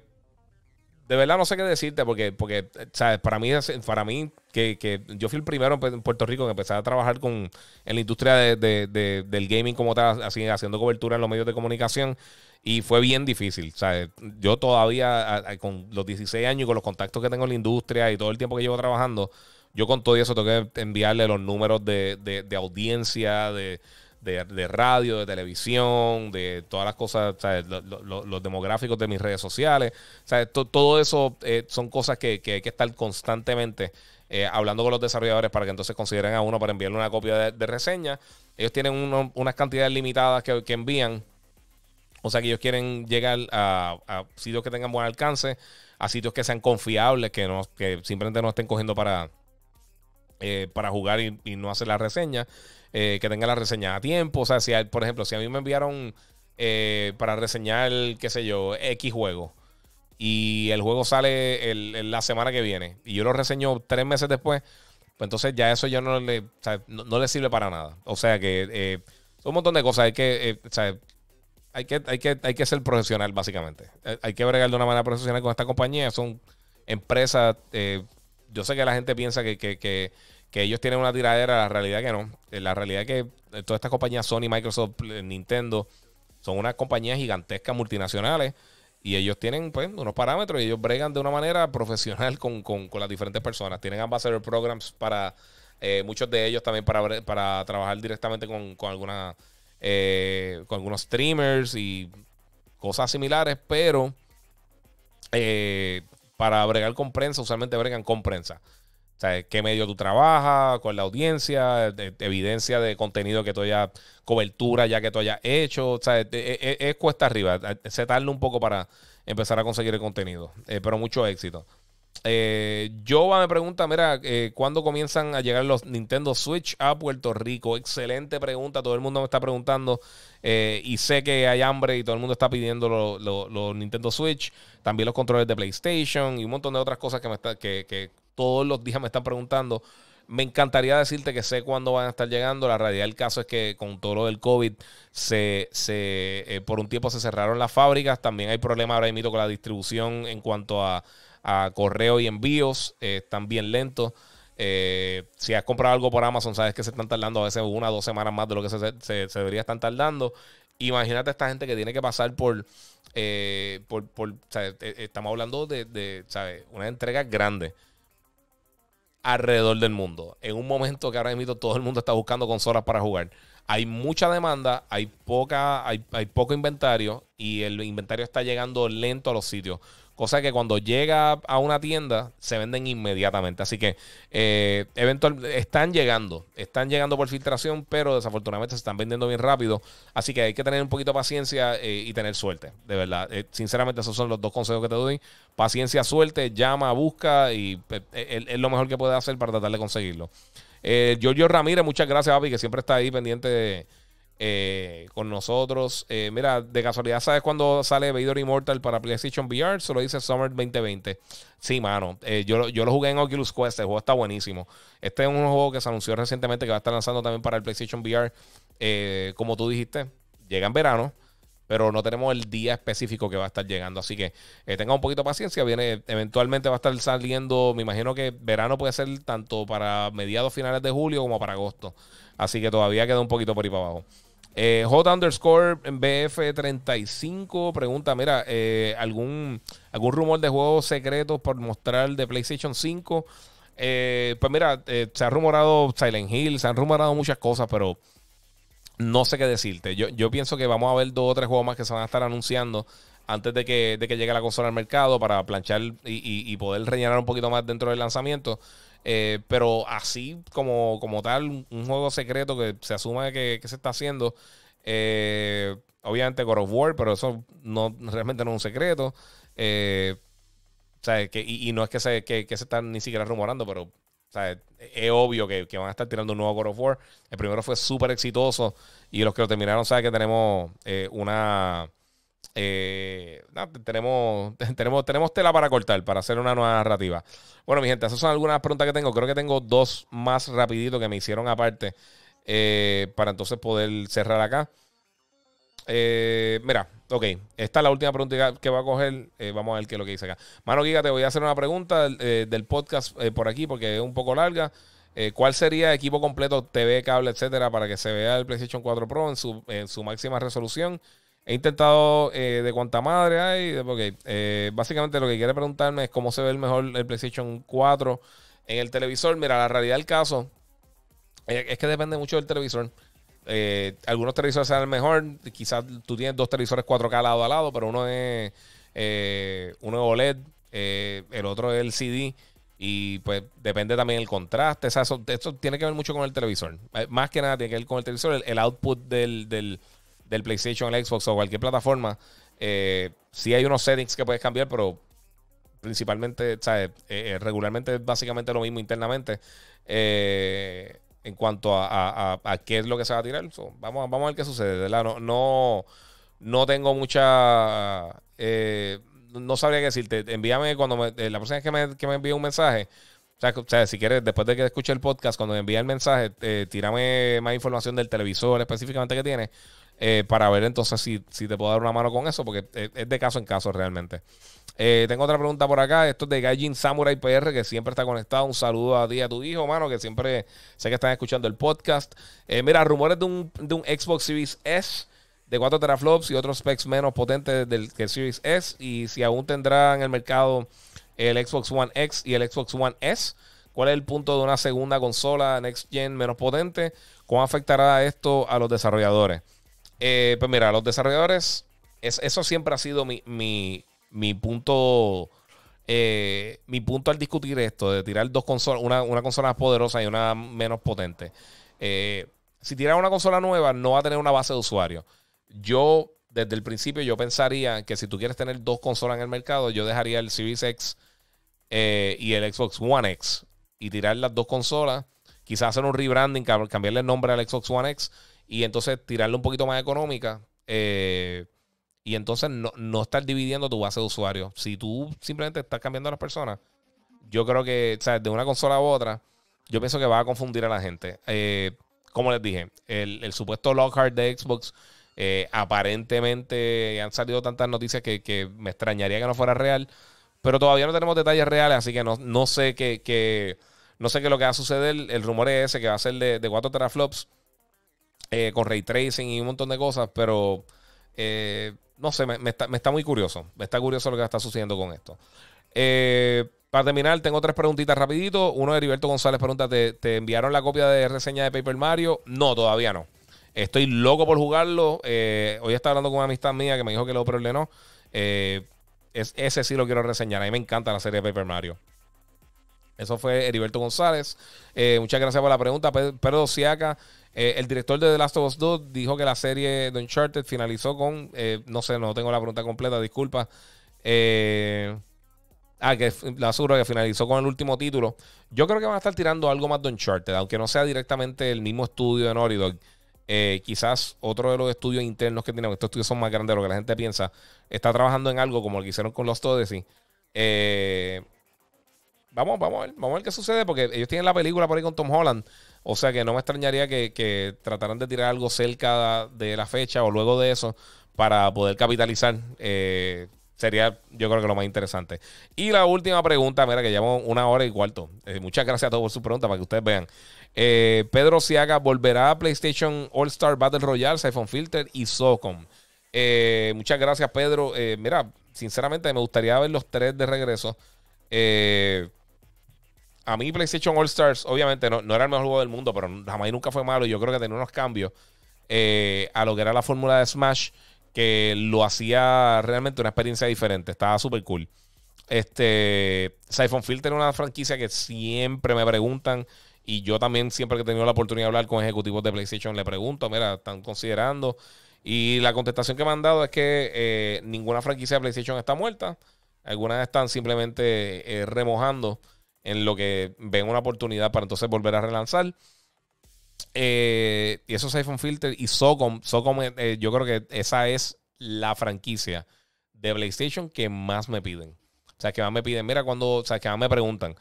de verdad no sé qué decirte porque, porque ¿sabes? Para mí, para mí que, que, yo fui el primero en Puerto Rico que empezaba a trabajar con, en la industria de, de, del gaming como tal, así, haciendo cobertura en los medios de comunicación y fue bien difícil. ¿sabes? Yo todavía, con los 16 años y con los contactos que tengo en la industria y todo el tiempo que llevo trabajando, yo con todo eso tengo que enviarle los números de, audiencia, de de, radio, de televisión, de todas las cosas, los demográficos de mis redes sociales. Todo, eso eh, son cosas que, hay que estar constantemente eh, hablando con los desarrolladores para que entonces consideren a uno para enviarle una copia de, reseña. Ellos tienen unas cantidades limitadas que, envían. O sea que ellos quieren llegar a, sitios que tengan buen alcance, a sitios que sean confiables, que, simplemente no estén cogiendo para, eh, para jugar y, y, no hacer la reseña. Eh, que tenga la reseña a tiempo. O sea, si, por ejemplo, si a mí me enviaron eh, para reseñar, qué sé yo, X juego y el juego sale el, la semana que viene y yo lo reseño tres meses después, pues entonces ya eso ya no le, no, le sirve para nada. O sea que eh, son un montón de cosas. Hay que, o sea, hay que, hay, que, hay que ser profesional, básicamente. Hay que bregar de una manera profesional con esta compañía. Son empresas. yo sé que la gente piensa que, que que ellos tienen una tiradera, la realidad que no. Eh, la realidad que eh, todas estas compañías, Sony, Microsoft, eh, Nintendo, son unas compañías gigantescas multinacionales y ellos tienen pues, unos parámetros y ellos bregan de una manera profesional con, las diferentes personas. Tienen ambassador programs para muchos de ellos también para, para trabajar directamente con, con, alguna, con algunos streamers y cosas similares, pero para bregar con prensa, usualmente bregan con prensa. O qué medio tú trabajas, con la audiencia, evidencia de contenido que tú hayas, cobertura ya que tú hayas hecho. O sea, es, cuesta arriba. Eh, eh, se un poco para empezar a conseguir el contenido, eh, pero mucho éxito. Eh, me pregunta, mira, ¿cuándo comienzan a llegar los Nintendo Switch a Puerto Rico? Excelente pregunta, todo el mundo me está preguntando y sé que hay hambre y todo el mundo está pidiendo los Nintendo Switch, también los controles de PlayStation y un montón de otras cosas que, me está, que todos los días me están preguntando. Me encantaría decirte que sé cuándo van a estar llegando. La realidad del caso es que con todo lo del COVID, se, se eh, por un tiempo se cerraron las fábricas. También hay problemas ahora mismo con la distribución en cuanto a, a correo y envíos. Eh, están bien lentos. Eh, si has comprado algo por Amazon, sabes que se están tardando a veces una o dos semanas más de lo que se, debería estar tardando. Imagínate esta gente que tiene que pasar por. estamos hablando de, de ¿sabes? una entrega grande alrededor del mundo. En un momento que ahora mismo todo el mundo está buscando consolas para jugar. Hay mucha demanda, hay, poca, hay, hay poco inventario y el inventario está llegando lento a los sitios. Cosa que cuando llega a una tienda se venden inmediatamente. Así que eh, eventual, están llegando. Están llegando por filtración, pero desafortunadamente se están vendiendo bien rápido. Así que hay que tener un poquito de paciencia eh, y tener suerte. De verdad. Eh, sinceramente, esos son los dos consejos que te doy. Paciencia, suerte, llama, busca y eh, es lo mejor que puedes hacer para tratar de conseguirlo. Giorgio Ramírez, muchas gracias, papi, que siempre está ahí pendiente de eh, con nosotros. Eh, mira, de casualidad, ¿sabes cuándo sale Vader Immortal para PlayStation VR? Solo dice Summer 2020. Sí, mano. Eh, yo, yo, lo jugué en Oculus Quest. El juego está buenísimo. Este es un juego que se anunció recientemente que va a estar lanzando también para el PlayStation VR. Eh, como tú dijiste, llega en verano. Pero no tenemos el día específico que va a estar llegando. Así que tenga un poquito de paciencia. Viene, eventualmente va a estar saliendo. Me imagino que verano puede ser tanto para mediados finales de julio como para agosto. Así que todavía queda un poquito por ahí para abajo. Eh, J underscore BF35 pregunta, mira, eh, ¿algún, ¿algún rumor de juegos secretos por mostrar de PlayStation 5? Eh, pues mira, eh, se ha rumorado Silent Hill, se han rumorado muchas cosas, pero no sé qué decirte. Yo, yo pienso que vamos a ver dos o tres juegos más que se van a estar anunciando antes de que, de que llegue la consola al mercado para planchar y, y, y poder rellenar un poquito más dentro del lanzamiento. Eh, pero así como, tal, un, juego secreto que se asuma que, se está haciendo. Eh, obviamente God of War, pero eso no, realmente no es un secreto. Eh, y, no es que se, que, se están ni siquiera rumorando, pero es obvio que, van a estar tirando un nuevo God of War. El primero fue súper exitoso y los que lo terminaron, saben que tenemos eh, una, eh, tenemos, tenemos, tenemos tela para cortar, para hacer una nueva narrativa. Bueno, mi gente, esas son algunas preguntas que tengo. Creo que tengo dos más rapidito que me hicieron aparte eh, para entonces poder cerrar acá. Eh, mira, ok, esta es la última pregunta que va a coger. vamos a ver qué es lo que dice acá. Mano Giga, te voy a hacer una pregunta del podcast por aquí porque es un poco larga. ¿Cuál sería equipo completo, TV, cable, etcétera, para que se vea el PlayStation 4 Pro en su, en su máxima resolución? He intentado eh, de cuánta madre hay. Porque eh, básicamente lo que quiere preguntarme es cómo se ve el mejor el PlayStation 4 en el televisor. Mira, la realidad del caso eh, es que depende mucho del televisor. Eh, algunos televisores sean el mejor. Quizás tú tienes dos televisores 4K lado a lado, pero uno es, uno OLED, el otro es el CD Y pues depende también el contraste. eso, esto tiene que ver mucho con el televisor. Más que nada tiene que ver con el televisor, el, el output del, del del PlayStation, el Xbox o cualquier plataforma, Si eh, sí hay unos settings que puedes cambiar, pero principalmente, ¿sabes? Eh, eh, regularmente es básicamente lo mismo internamente en cuanto a, qué es lo que se va a tirar. vamos, vamos a ver qué sucede, ¿verdad? No, no, tengo mucha... no sabría qué decirte. Envíame cuando la próxima que me, que envíe un mensaje. O sea, si quieres, después de que escuche el podcast, cuando me envíe el mensaje, eh, tírame más información del televisor específicamente que tiene. Eh, para ver entonces si, si, te puedo dar una mano con eso, porque es, de caso en caso realmente. Eh, tengo otra pregunta por acá. Esto es de Gaijin Samurai PR, que siempre está conectado. Un saludo a ti, a tu hijo, mano, que siempre sé que están escuchando el podcast. Eh, mira, rumores de un, de un Xbox Series S de 4 teraflops y otros specs menos potentes del que Series S. Y si aún tendrá en el mercado el Xbox One X y el Xbox One S. ¿Cuál es el punto de una segunda consola next gen menos potente? ¿Cómo afectará esto a los desarrolladores? Eh, pues mira, los desarrolladores, eso siempre ha sido mi, punto. Eh, mi punto al discutir esto, de tirar dos consolas, una, consola más poderosa y una menos potente. Eh, si tiras una consola nueva, no va a tener una base de usuarios. Yo, desde el principio, yo pensaría que si tú quieres tener dos consolas en el mercado, yo dejaría el Series X y el Xbox One X y tirar las dos consolas. Quizás hacer un rebranding, cambiarle el nombre al Xbox One X y entonces tirarle un poquito más económica. Eh, y entonces no, estar dividiendo tu base de usuarios. Si tú simplemente estás cambiando a las personas, yo creo que, o sea, de una consola a otra, yo pienso que va a confundir a la gente. Eh, como les dije, el, supuesto Lockhart de Xbox, eh, aparentemente han salido tantas noticias que, me extrañaría que no fuera real. Pero todavía no tenemos detalles reales, así que no, no sé qué. Que, no sé qué lo que va a suceder. El rumor es ese que va a ser de, de 4 teraflops. Eh, con ray tracing y un montón de cosas, pero eh, no sé, me, está, muy curioso. Me está curioso lo que está sucediendo con esto. Eh, para terminar, tengo tres preguntitas rapidito. Uno de Heriberto González pregunta, ¿te, ¿te, enviaron la copia de reseña de Paper Mario? No, todavía no. Estoy loco por jugarlo. hoy estaba hablando con una amistad mía que me dijo que lo preordenó. Es, ese sí lo quiero reseñar. A mí me encanta la serie de Paper Mario. Eso fue Heriberto González. muchas gracias por la pregunta. Pedro Siaca eh, el director de The Last of Us 2 dijo que la serie de Uncharted finalizó con. Eh, no sé, no tengo la pregunta completa, disculpa. Eh, ah, que la Sura que finalizó con el último título. Yo creo que van a estar tirando algo más de Uncharted, aunque no sea directamente el mismo estudio de Naughty Dog. quizás otro de los estudios internos que tienen, estos estudios son más grandes de lo que la gente piensa, está trabajando en algo como lo que hicieron con los Odyssey. vamos, vamos a ver, vamos a ver qué sucede, porque ellos tienen la película por ahí con Tom Holland, o sea que no me extrañaría que, que trataran de tirar algo cerca de la fecha o luego de eso para poder capitalizar. Eh, sería yo creo que lo más interesante. Y la última pregunta, mira que llevamos una hora y cuarto. Eh, muchas gracias a todos por su pregunta para que ustedes vean. Eh, Pedro Siaga volverá a PlayStation All Star Battle Royale, Siphon Filter y Socom. muchas gracias Pedro. mira, sinceramente me gustaría ver los tres de regreso a mí PlayStation All Stars, obviamente, no, era el mejor juego del mundo, pero jamás y nunca fue malo. Yo creo que tenía unos cambios eh, a lo que era la fórmula de Smash que lo hacía realmente una experiencia diferente. Estaba súper cool. Este, Siphon Filter una franquicia que siempre me preguntan y yo también siempre que he tenido la oportunidad de hablar con ejecutivos de PlayStation le pregunto, mira, ¿están considerando? Y la contestación que me han dado es que eh, ninguna franquicia de PlayStation está muerta. Algunas están simplemente eh, remojando en lo que ven una oportunidad para entonces volver a relanzar. Eh, y esos iPhone Filter y SOCOM, SOCOM eh, eh, yo creo que esa es la franquicia de PlayStation que más me piden. O sea, que más me piden, mira, cuando, o sea, que más me preguntan,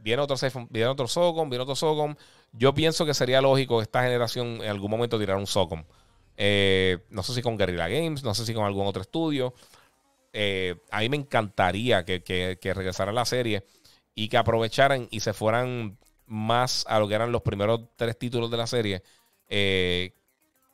viene otro iPhone, viene otro SOCOM, viene otro SOCOM. Yo pienso que sería lógico esta generación en algún momento tirar un SOCOM. no sé si con Guerrilla Games, no sé si con algún otro estudio. a mí me encantaría que, que, que regresara la serie y que aprovecharan y se fueran más a lo que eran los primeros tres títulos de la serie, eh,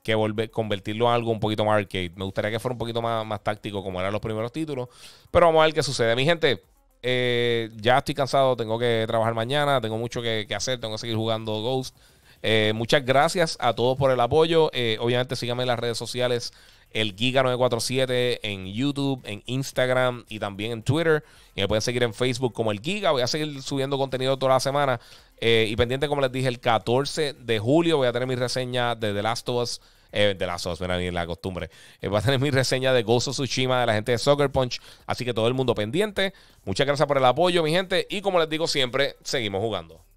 que volver, convertirlo en algo un poquito más arcade. Me gustaría que fuera un poquito más, más táctico como eran los primeros títulos, pero vamos a ver qué sucede. Mi gente, eh, ya estoy cansado, tengo que trabajar mañana, tengo mucho que, hacer, tengo que seguir jugando Ghost. Eh, muchas gracias a todos por el apoyo. obviamente síganme en las redes sociales el Giga947 en YouTube, en Instagram y también en Twitter. Y me pueden seguir en Facebook como el Giga. Voy a seguir subiendo contenido toda la semana. Eh, y pendiente, como les dije, el 14 de julio voy a tener mi reseña de The Last of Us. Eh, de las la costumbre. Eh, voy va a tener mi reseña de Gozo Tsushima de la gente de Soccer Punch. Así que todo el mundo pendiente. Muchas gracias por el apoyo, mi gente. Y como les digo siempre, seguimos jugando.